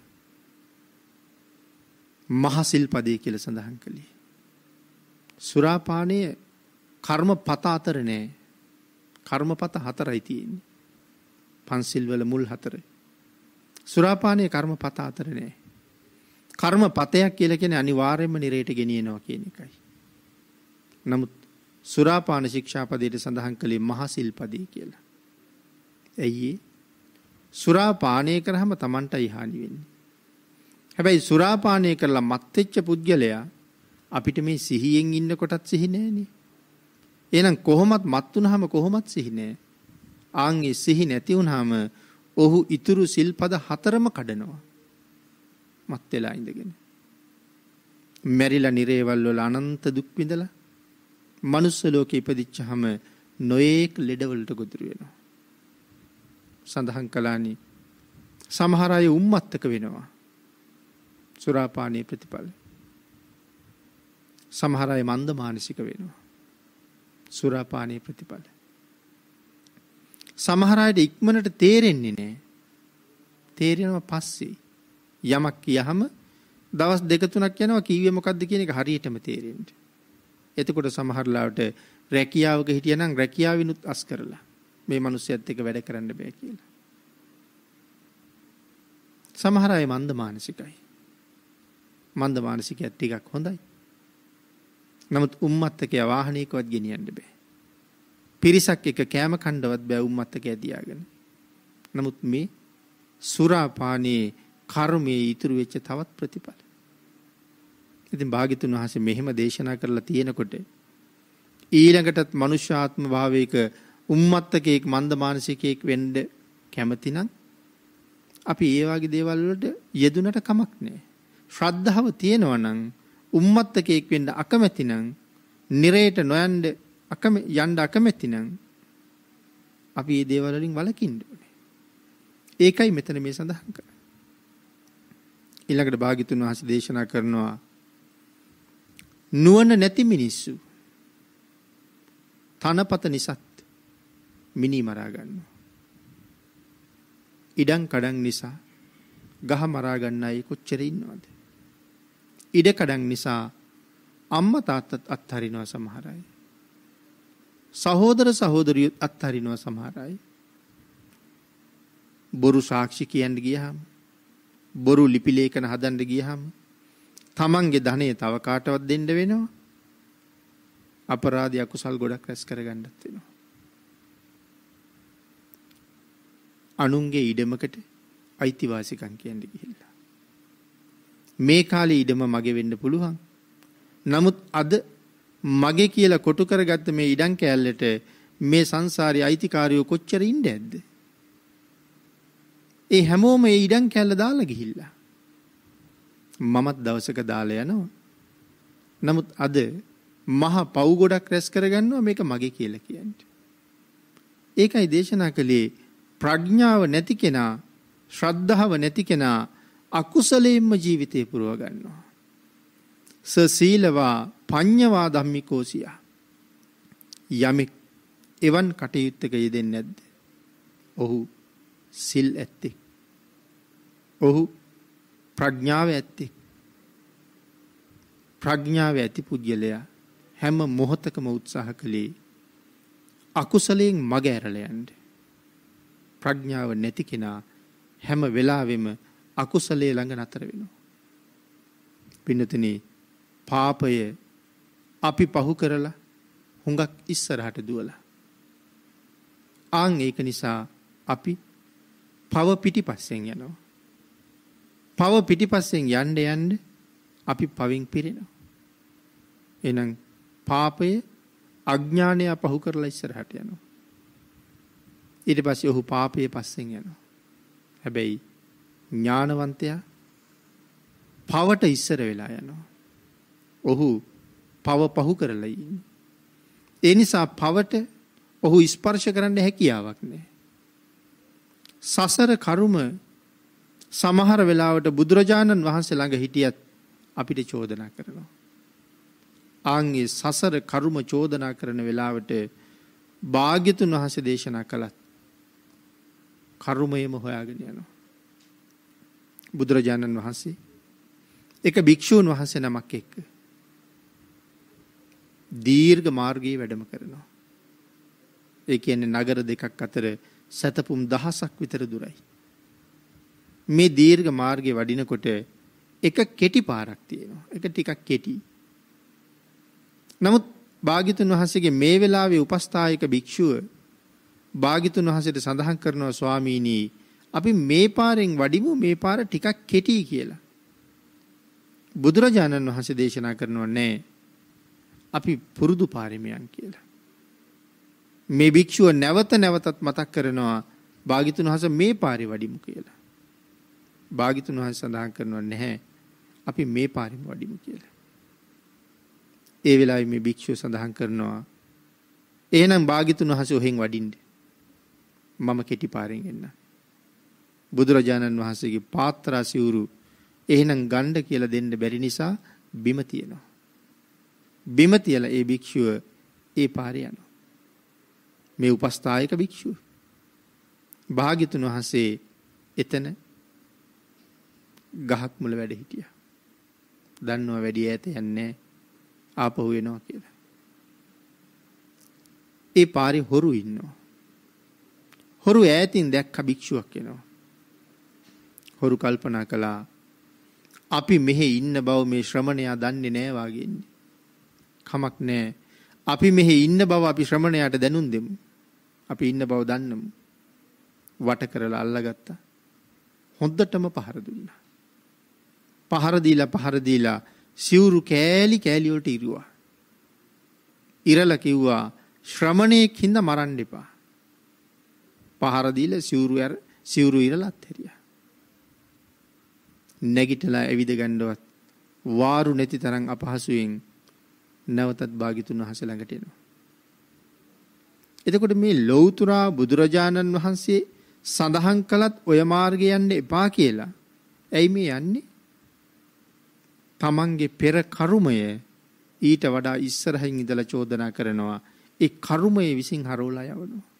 මහසිල් පදය කියල සඳහන් කළේ. සුරාපානය කර්ම පත අතර නෑ කර්ම පත හතරයි තියෙන්නේ. පන්සිල්වල මුල් හතර. සුරාපානය කර්ම පත අතර නෑ. කර්ම පතයක් කියලකෙන අනිවාර්යම නිරේට ගෙනියනවා කියන එකයි. නමුත් සුරාපාන ශික්ෂාපදයට සඳහන් කළේ මහසිල් පදී කියලා. ඇයි සුරාපානය කරහම තමන්ට ඉහානි වෙන්නේ. හැබැයි සුරාපානය කරලා මත්තච්ච පුද්ගලයා අපිට මේ සිහියෙන් ඉන්න කොටත් සිහිනෑනේ. එනම් කොහොමත් මත්තුනහම කොහොමත් සිහිනෑ. ආංගේ සිහි නැතිවුණහම ඔහු ඉතුරු සිල්පද හතරම කඩනවා. මත් වෙලා ඉඳගෙන. මැරිලා නිරේවල්වල අනන්ත දුක්විඳලා මනුස්ස ලෝකෙ ඉපදිච්චහම නොයේක් ලෙඩවලට ගොදුරු වෙනවා. සඳහන් කලානි සමහර අය උම්මත්තක වෙනවා. සුරාපානයේ ප්‍රතිඵල. සමහර අය මන්ද මානසික වෙනවා. සුරාපානයේ ප්‍රතිඵල. සමහර අයට ඉක්මනට තේරෙන්නේ නැහැ. තේරෙනවා පස්සේ යමක් කියහම දවස් දෙක තුනක් යනවා කීවේ මොකද්ද කියන එක හරියටම තේරෙන්නේ. එතකොට සමහරලාට රැකියාවක හිටියනම් රැකියාවිනුත් අස් කරලා මේ මිනිස්සයත් එක්ක වැඩ කරන්න බෑ කියලා. සමහර අය මන්ද මානසිකයි. මන්ද මානසිකයත් ටිකක් හොඳයි. නමුත් උම්මත්තකයා වාහනයකවත් ගෙනියන්න බෑ. පිරිසක් එක කෑම කණ්ඩවත් බෑ උම්මත්තකයා තියාගෙන. නමුත් මේ සුරාපානයේ කර්මයේ ඉතුරු වෙච්ච තවත් ප්‍රතිඵල ඉතින් භාගිතුන් වහන්සේ මෙහෙම දේශනා කරලා තියෙනකොට ඊළඟටත් මනුෂ්‍යාත්ම භාවයක උම්මත්තකයෙක් මන්ද මානසිකයෙක් වෙන්ඩ කැමතිනම් අපි ඒවාගේ දේවල්වලට යෙදුනට කමක් නෑ. ශ්‍රද්ධාව තියෙනවනං උම්මත්තකයෙක් වෙන්ඩ අකමැතිනං නිරයට නොයන්ඩ යන්ඩ අකමැතිනං අපි ඒ දේවලලින් වලකින්ඩනේ. ඒකයි මෙතන මේ සඳහන් කර. ඉල්ලකට භාගිතුන් වහස දේශනා කරනවා නුවන නැති මිනිස්සු. තනපත නිසත් මිනි මරාගන්න. ඉඩං කඩන් නිසා ගහ මරාගන්න අයි කොච්චර ඉන්නවාද. ඉඩකඩන් නිසා අම්ම තාත්තත් අත්හරිනවා සමහරයි. සහෝදර සහෝදරියුත් අත්හරිනවා සමහරයි. බොරු සාක්ෂි කියන්න ගියහම් බොරු ලිපිලේකන හදන්ඩ ගියහම් තමන්ගේ ධනය තව කාටවත් දෙන්න වෙනවා. අපරාධ අකුසල් ගොඩක් රැස් කරගන්නත් වෙනවා. අනුන්ගේ ඉඩමකට අයිතිවාසිකම් කියන්න ගිහිල්ලා. මේ කාලේ ඉඩම මගේ වෙන්න පුළුවන්. නමුත් අද මගේ කියලා කොටු කරගත්ත මේ ඉඩම් කෑල්ලට මේ සංසාරේ අයිතිකාරයෝ කොච්චර ඉන්න ඇද්ද? ඒ හැමෝම ඒ ඉඩම් කෑල්ල දාලා ගිහිල්ලා. මමත් දවසක දාලා යනවා. නමුත් අද මහා පව් ගොඩක් රැස් කරගන්නවා මේක මගේ කියලා කියන්නේ. ඒකයි දේශනා කළේ ප්‍රඥාව නැති කෙනා, ශ්‍රද්ධාව නැති කෙනා අකුසලයෙන්ම ජීවිතේ පුරව ගන්නවා. සසීලවා පඤ්ඤවා ධම්මිකෝසියා. යමෙක් එවන් කටයුත්තක යෙදෙන්නේ නැද්ද? ඔහු සිල් ඇත්තේ. ඔහු ප්‍රඥාව ඇත්තේ. ප්‍රඥාව ඇති පුද්ගලයා හැම මොහොතකම උත්සාහ කළේ අකුසලයෙන් මග ඇරලා යන්න. ප්‍රඥාව නැති කෙනා හැම වෙලාවෙම අකුසලයේ ළඟ නතර වෙනවා. පින්නතනේ පාපය අපි පහු කරලා හුඟක් ඉස්සරහට දුවලා. ආන් ඒක නිසා අපි පව පිටිපස්සෙන් යනවා. පව පිටිපස්සෙන් යන්න යන්න අපි පවින් පිරෙනවා. එහෙනම් පාපය අඥානය පහු කරලා ඉස්සරහට යනවා. ඊට පස්සේ ඔහු පාපයේ පස්සෙන් යනවා. හැබැයි ඥානවන්තයා පවට ඉස්සර වෙලා යනවා. ඔහු පව පහු කරලා ඉන්නේ. ඒ නිසා පවට ඔහු ස්පර්ශ කරන්න හැකියාවක් නැහැ. සසර කර්ම සමහර වෙලාවට බුදුරජාණන් වහන්සේ ළඟ හිටියත් අපිට චෝදනා කරනවා. ආන්ගේ සසර කරුම චෝදනා කරන වෙලාවට භාග්‍යතුන් වහසේ දේශනා කළත් කරුමයම හොයාගෙන යනවා. බුදුරජාණන් වහන්සේ එක භික්‍ෂූන් වහන්සේ නමක් එක්ක. දීර්ග මාර්ගයේ වැඩම කරනවා. ඒ කියන්නේ නගර දෙකක් අතර සැතපුම් දහසක් විතර දුරයි. මේ දීර්ඝ මාර්ගේ වඩිනකොට එක කෙටි පාරක් තියෙනවා. එක ටිකක් කෙටි. නමුත් භාග්‍යතුන් වහන්සේගේ මේ වෙලාවේ උපස්ථායක භික්ෂුව භාග්‍යතුන් වහන්සේට සඳහන් කරනවා ස්වාමීනි අපි මේ පාරෙන් වඩිමු මේ පාර ටිකක් කෙටි කියලා. බුදුරජාණන් වහන්සේ දේශනා කරනවා නෑ. අපි පුරුදු පාරමියන් කියලා. මේ භික්ෂුව නැවත නැවතත් මතක් කරනවා භාග්‍යතුන් වහන්සේ මේ පාරේ වඩිමු කියලා. භාගිතුන් වහන් සඳහන් කරනව නැහැ අපි මේ පාරිම වඩිමු කියලා. ඒ වෙලාවේ මේ භික්ෂුව සඳහන් කරනවා එහෙනම් භාගිතුන් වහන්සේ ඔහෙන් වඩින්න. මම කෙටි පාරෙන් එන්න. බුදුරජාණන් වහන්සේගේ පාත්‍රා සිවුරු එහෙනම් ගණ්ඩ කියලා දෙන්න බැරි නිසා බිම තියෙනවා. බිම තියලා ඒ භික්ෂුව ඒ පාරේ යනවා. මේ උපස්ථායක භික්ෂුව. භාග්‍යතුන් වහන්සේ එතන ගහක් මුල වැඩ හිටියා. දන්නව වැඩි ඈත යන්නේ ආපහු එනවා කියලා. ඒ පාරේ හොරු ඉන්නවා. හොරු ඈතින් දැක්ක භික්ෂුවක් එනවා. හොරු කල්පනා කළා අපි මෙහෙ ඉන්න බව මේ ශ්‍රමණයා දන්නේ නෑ වාගේ ඉන්නේ. කමක් නෑ. අපි මෙහෙ ඉන්න බව අපි ශ්‍රමණයාට දැනුම් දෙමු. අපි ඉන්න බව දන්නමු. වට කරලා අල්ලගත්තා. හොඳටම පහර දුන්නා. පහර දීලා පහර දීලා සිවුරු කෑලි කෑලි වලට ඉරුවා. ඉරලා කිව්වා ශ්‍රමණේක් හින්දා මරන්න එපා. පහර දීලා සිවුරු අර සිවුරු ඉරලත් හැරියා. නැගිටලා ඇවිද ගන්නවත් වාරු නැති තරම් අපහසුයෙන් නැවතත් භාග්‍යතුන් වහන්සේ ළඟට එනවා. එතකොට මේ ලෞතුරා බුදුරජාණන් වහන්සේ සඳහන් කළත් ඔය මාර්ගය යන්න එපා කියලා. ඇයි මේ යන්නේ? තමන්ගේ පෙර කර්මය ඊට වඩා ඉස්සරහින් ඉඳලා චෝදනා කරනවා ඒ කර්මයේ විසින් හරවලා යවනවා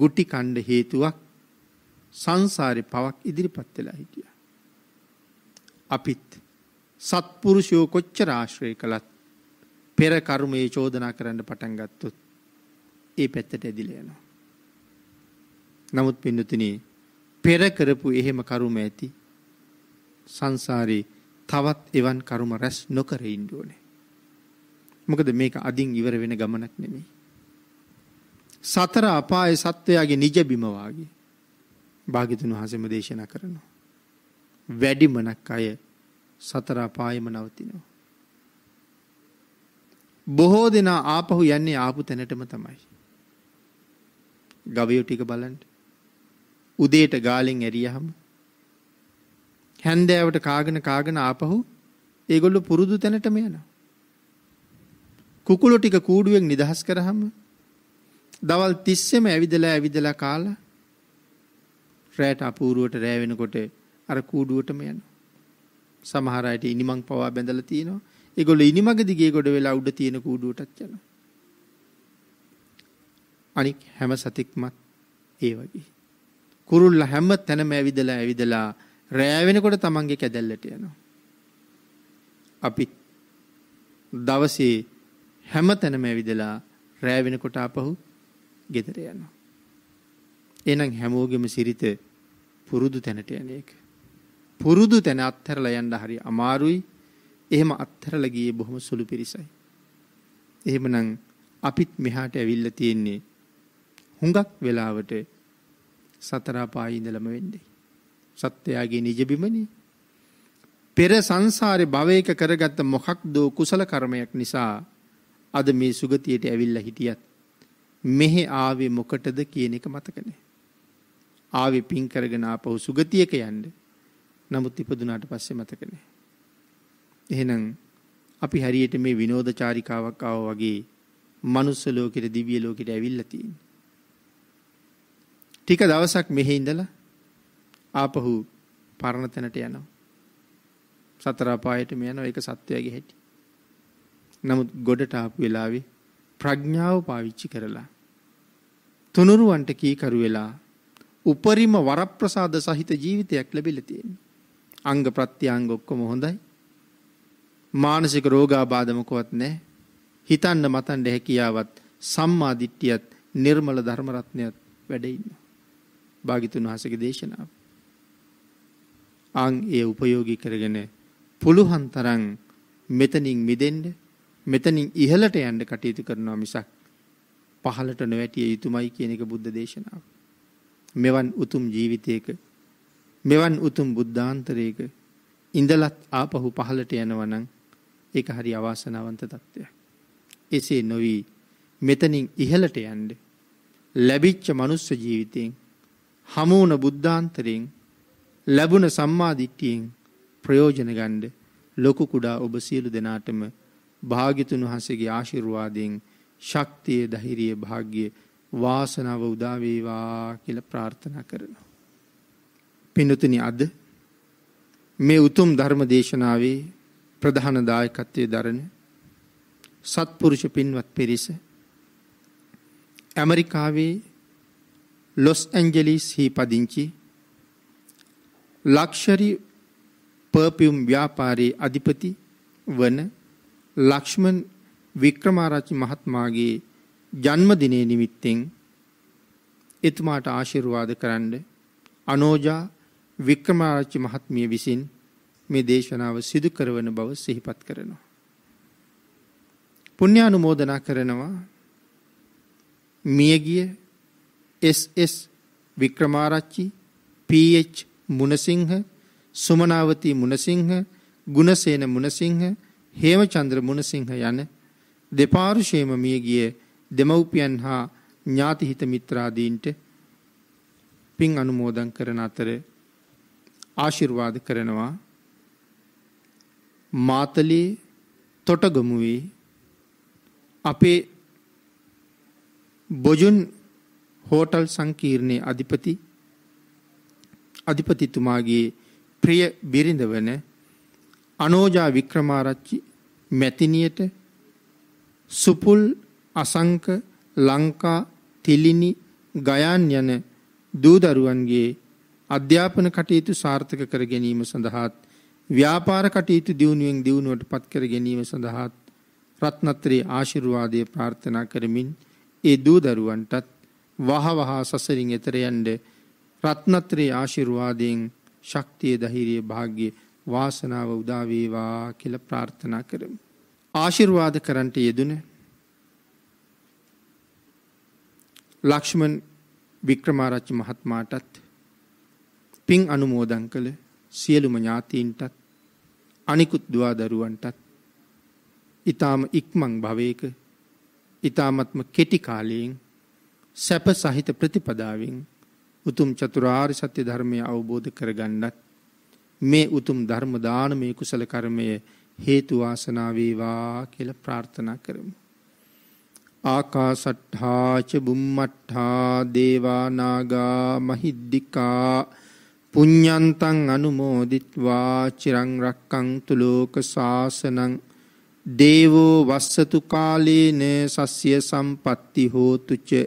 ගුටි කණ්ඩ හේතුවක් සංසාරේ පවක් ඉදිරිපත් වෙලා හිටියා අපිත් සත්පුරුෂයෝ කොච්චර ආශ්‍රය කළත් පෙර කර්මයේ චෝදනා කරන්න පටන් ගත්තොත් ඒ පැත්තට ඇදිලා යනවා නමුත් පින්නතුනේ පෙර කරපු එහෙම කර්ම ඇති සංසාරේ තවත් එවන් කර්ම රැස් නොකර ඉන්න ඕනේ. මොකද මේක අදින් ඉවර වෙන ගමනක් නෙමෙයි. සතර අපායේ සත්වයාගේ නිජ බිම වාගේ භාග්‍යතුන් වහන්සේම දේශනා කරනවා. වැඩිමනක් අය සතර අපායෙම නවතිනවා. බොහෝ දෙනා ආපහු යන්නේ ආපු තැනටම තමයි. ගවයෝ ටික බලන්න. උදේට ගාලෙන් ඇරියහම හැන්දෑවට කාගෙන කාගෙන ආපහු ඒගොල්ලෝ පුරුදු තැනටම යනවා. කුකුළු ටික කූඩුවෙන් නිදහස් කරාම දවල් 30ෙම ඇවිදලා ඇවිදලා කාලා රැට අපූර්වට රැ වෙනකොට අර කූඩුවටම යනවා. සමහර අයට ඉනිමන් පවා බැඳලා තිනවා. ඒගොල්ලෝ ඉනිමක දිගේ ගොඩ වෙලා උඩ තියෙන කූඩුවටත් යනවා. අනික් හැම සතෙක්මත් ඒ වගේ. කුරුල්ල හැම තැනම ඇවිදලා ඇවිදලා රෑ වෙනකොට තමන්ගේ කැදැල්ලට යනවා. අපි දවසේ හැම තැනම ඇවිදලා රෑ වෙනකොට ආපහු ගෙදර යනවා. එහෙනම් හැමෝගෙම සිරිත පුරුදු තැනට යන එක. පුරුදු තැන අත්හැරලා යන්න හරි අමාරුයි. එහෙම අත්හැරලා ගියේ බොහොම සුළු පිරිසයි. එහෙමනම් අපිත් මෙහාට ඇවිල්ලා තියෙන්නේ හුඟක් වෙලාවට සතර පායි ඉඳලම වෙන්නේ. සත්‍යයාගේ නිජබිමනේ. පෙර සංසාරේ භවයක කරගත්ත මොකක් දෝ කුසල කර්මයක් නිසා අද මේ සුගතියට ඇවිල්ලා හිටියත් මෙහෙ ආවේ මොකටද කියන එක මතක නැහැ. ආවේ පින් කරගෙන ආපහු සුගතියක යන්න. නමුත් ඉපදුනාට පස්සේ මතක නැහැ. එහෙනම් අපි හරියට මේ විනෝද චාරිකාවක් ආවා වගේ මනුස්ස ලෝකෙට දිව්‍ය ලෝකෙට ඇවිල්ලා තියෙන්නේ. ටික දවසක් මෙහි ඉඳලා ආපහු පරණ තැනට යනවා. සතර අපායටම යනවා ඒක සත්‍යයේ හැටි. නමුත් ගොඩට ආපු වෙලාවේ ප්‍රඥාව පාවිච්චි කරලා තුනුරුවන්ට කීකරු වෙලා උපරිම වරප්‍රසාද සහිත ජීවිතයක් ලැබිලා තියෙනවා. අංග ප්‍රත්‍යංග ඔක්කොම හොඳයි. මානසික රෝගාබාධ මොකවත් නැහැ. හිතන්න මතන්න හැකියාවත් සම්මා දිට්ඨියත් නිර්මල ධර්ම රත්නයත් වැඩ ඉන්නවා. භාග්‍යතුන් වහන්සේගේ දේශනාව අන් ඒ උපයෝගී කරගෙන පුළුවන් තරම් මෙතනින් මිදෙන්න මෙතනින් ඉහළට යන්න කටයුතු කරනවා මිසක් පහළට නොවැටිය යුතුමයි කියන එක බුද්ධ දේශනාව. මෙවන් උතුම් ජීවිතයක මෙවන් උතුම් බුද්ධාන්තරයක ඉඳලත් ආපහු පහළට යනවනම් ඒක හරි අවාසනාවන්ත තත්ත්වයක්. එසේ නොවී මෙතනින් ඉහළට යන්න ලැබිච්ච මනුස්ස ජීවිතයෙන් හමුවන බුද්ධාන්තරයෙන් ලැබුණ සම්මාධිට්ටියෙන් ප්‍රයෝජන ගණ්ඩ ලොකු කුඩා ඔබ සියලු දෙනාටම භාගිතුන් වහන්සේගේ ආශිර්වාදයෙන් ශක්තිය දහිරිය භාග්‍ය වාසනාව උදාවේවා කියල ප්‍රාර්ථනා කරනවා. පිනතුනි අද මේ උතුම් ධර්ම දේශනාවේ ප්‍රධාන දායකත්වය දරන සත්පුරුෂ පින්වත් පිරිස ඇමරිකාවේ ලොස් ඇන්ජලිස් හි පදිංචි ලක්ෂරි පර්ෆියුම් ව්‍යාපාරයේ අධිපති වන ලක්ෂ්මන් වික්‍රමාරච්චි මහත්මයාගේ ජන්මදිනයේ නිමිත්තෙන් එතුමාට ආශිර්වාද කරන්න අනෝජා වික්‍රමාරච්චි මහත්මිය විසින් මේ දේශනාව සිදු කරවන බව සිහිපත් කරනවා. පුණ්‍යානුමෝදනා කරනවා මියගිය එස්.එස්. වික්‍රමාරච්චි පීච් මුණසිංහ සුමනාවතී මුණසිංහ ගුණසේන මුණසිංහ හේමචන්ද්‍ර මුණසිංහ යන දෙපාර්ශයේම මිය ගිය දෙමව්පියන් හා ඥාතිහිත මිත්‍රාදීන්ට පින් අනුමෝදන් කරන අතර ආශිර්වාද කරනවා මාතලේ තොටගමුවේ අපේ බොජුන් හෝටල් සංකීර්ණයේ අධිපති අධිපතිතුමාගේ ප්‍රිය බිරිඳවන අනෝජා වික්‍රමාරච්චි මැතිනියට සුපුල් අසංක ලංකා තිලිනි ගයන් යන දූදරුවන්ගේ අධ්‍යාපන කටයුතු සාර්ථක කර ගැනීම සඳහාත් ව්‍යාපාර කටයුතු දියුණුවෙන් දියුණුවට පත් කර ගැනීම සඳහාත් රත්නත්‍රයේ ආශිර්වාදය ප්‍රාර්ථනා කරමින් ඒ දූදරුවන්ටත් වහවහා සසරින් එතර යන්නේ රත්නත්‍රයේ ආශිර්වාදයෙන් ශක්තිය ධෛර්යය වාග්ය වාසනාව උදා වේවා කියලා ප්‍රාර්ථනා කරමු. ආශිර්වාද කරන්ට යෙදුනේ ලක්ෂ්මන් වික්‍රමාරච්චි මහත්මයාටත් පින් අනුමෝදන් කළ සියලුම ඥාතීන්ටත් අනිකුත් දුවා දරුවන්ටත් ඊ타ම ඉක්මන් භවයක ඊ타මත්ම කෙටි කාලයෙන් සැප සහිත ප්‍රතිපදාවෙන් උතුම් චතුරාර් සත්‍ය ධර්මය අවබෝධ කරගන්නත් මේ උතුම් ධර්ම දානමය කුසල කර්මය හේතුවාසනාවේවා කියල ප්‍රාර්ථනා කරමු. ආකාසට්හාච බුම්මට්හා දේවානාගා මහිද්දිිකා පුඤ්ඥන්තන් අනුමෝදිත්වා චිරංරක්කං තුලෝක ශාසනං දේවෝ වස්සතු කාලීන සස්්‍ය සම්පත්ති හෝතුචේ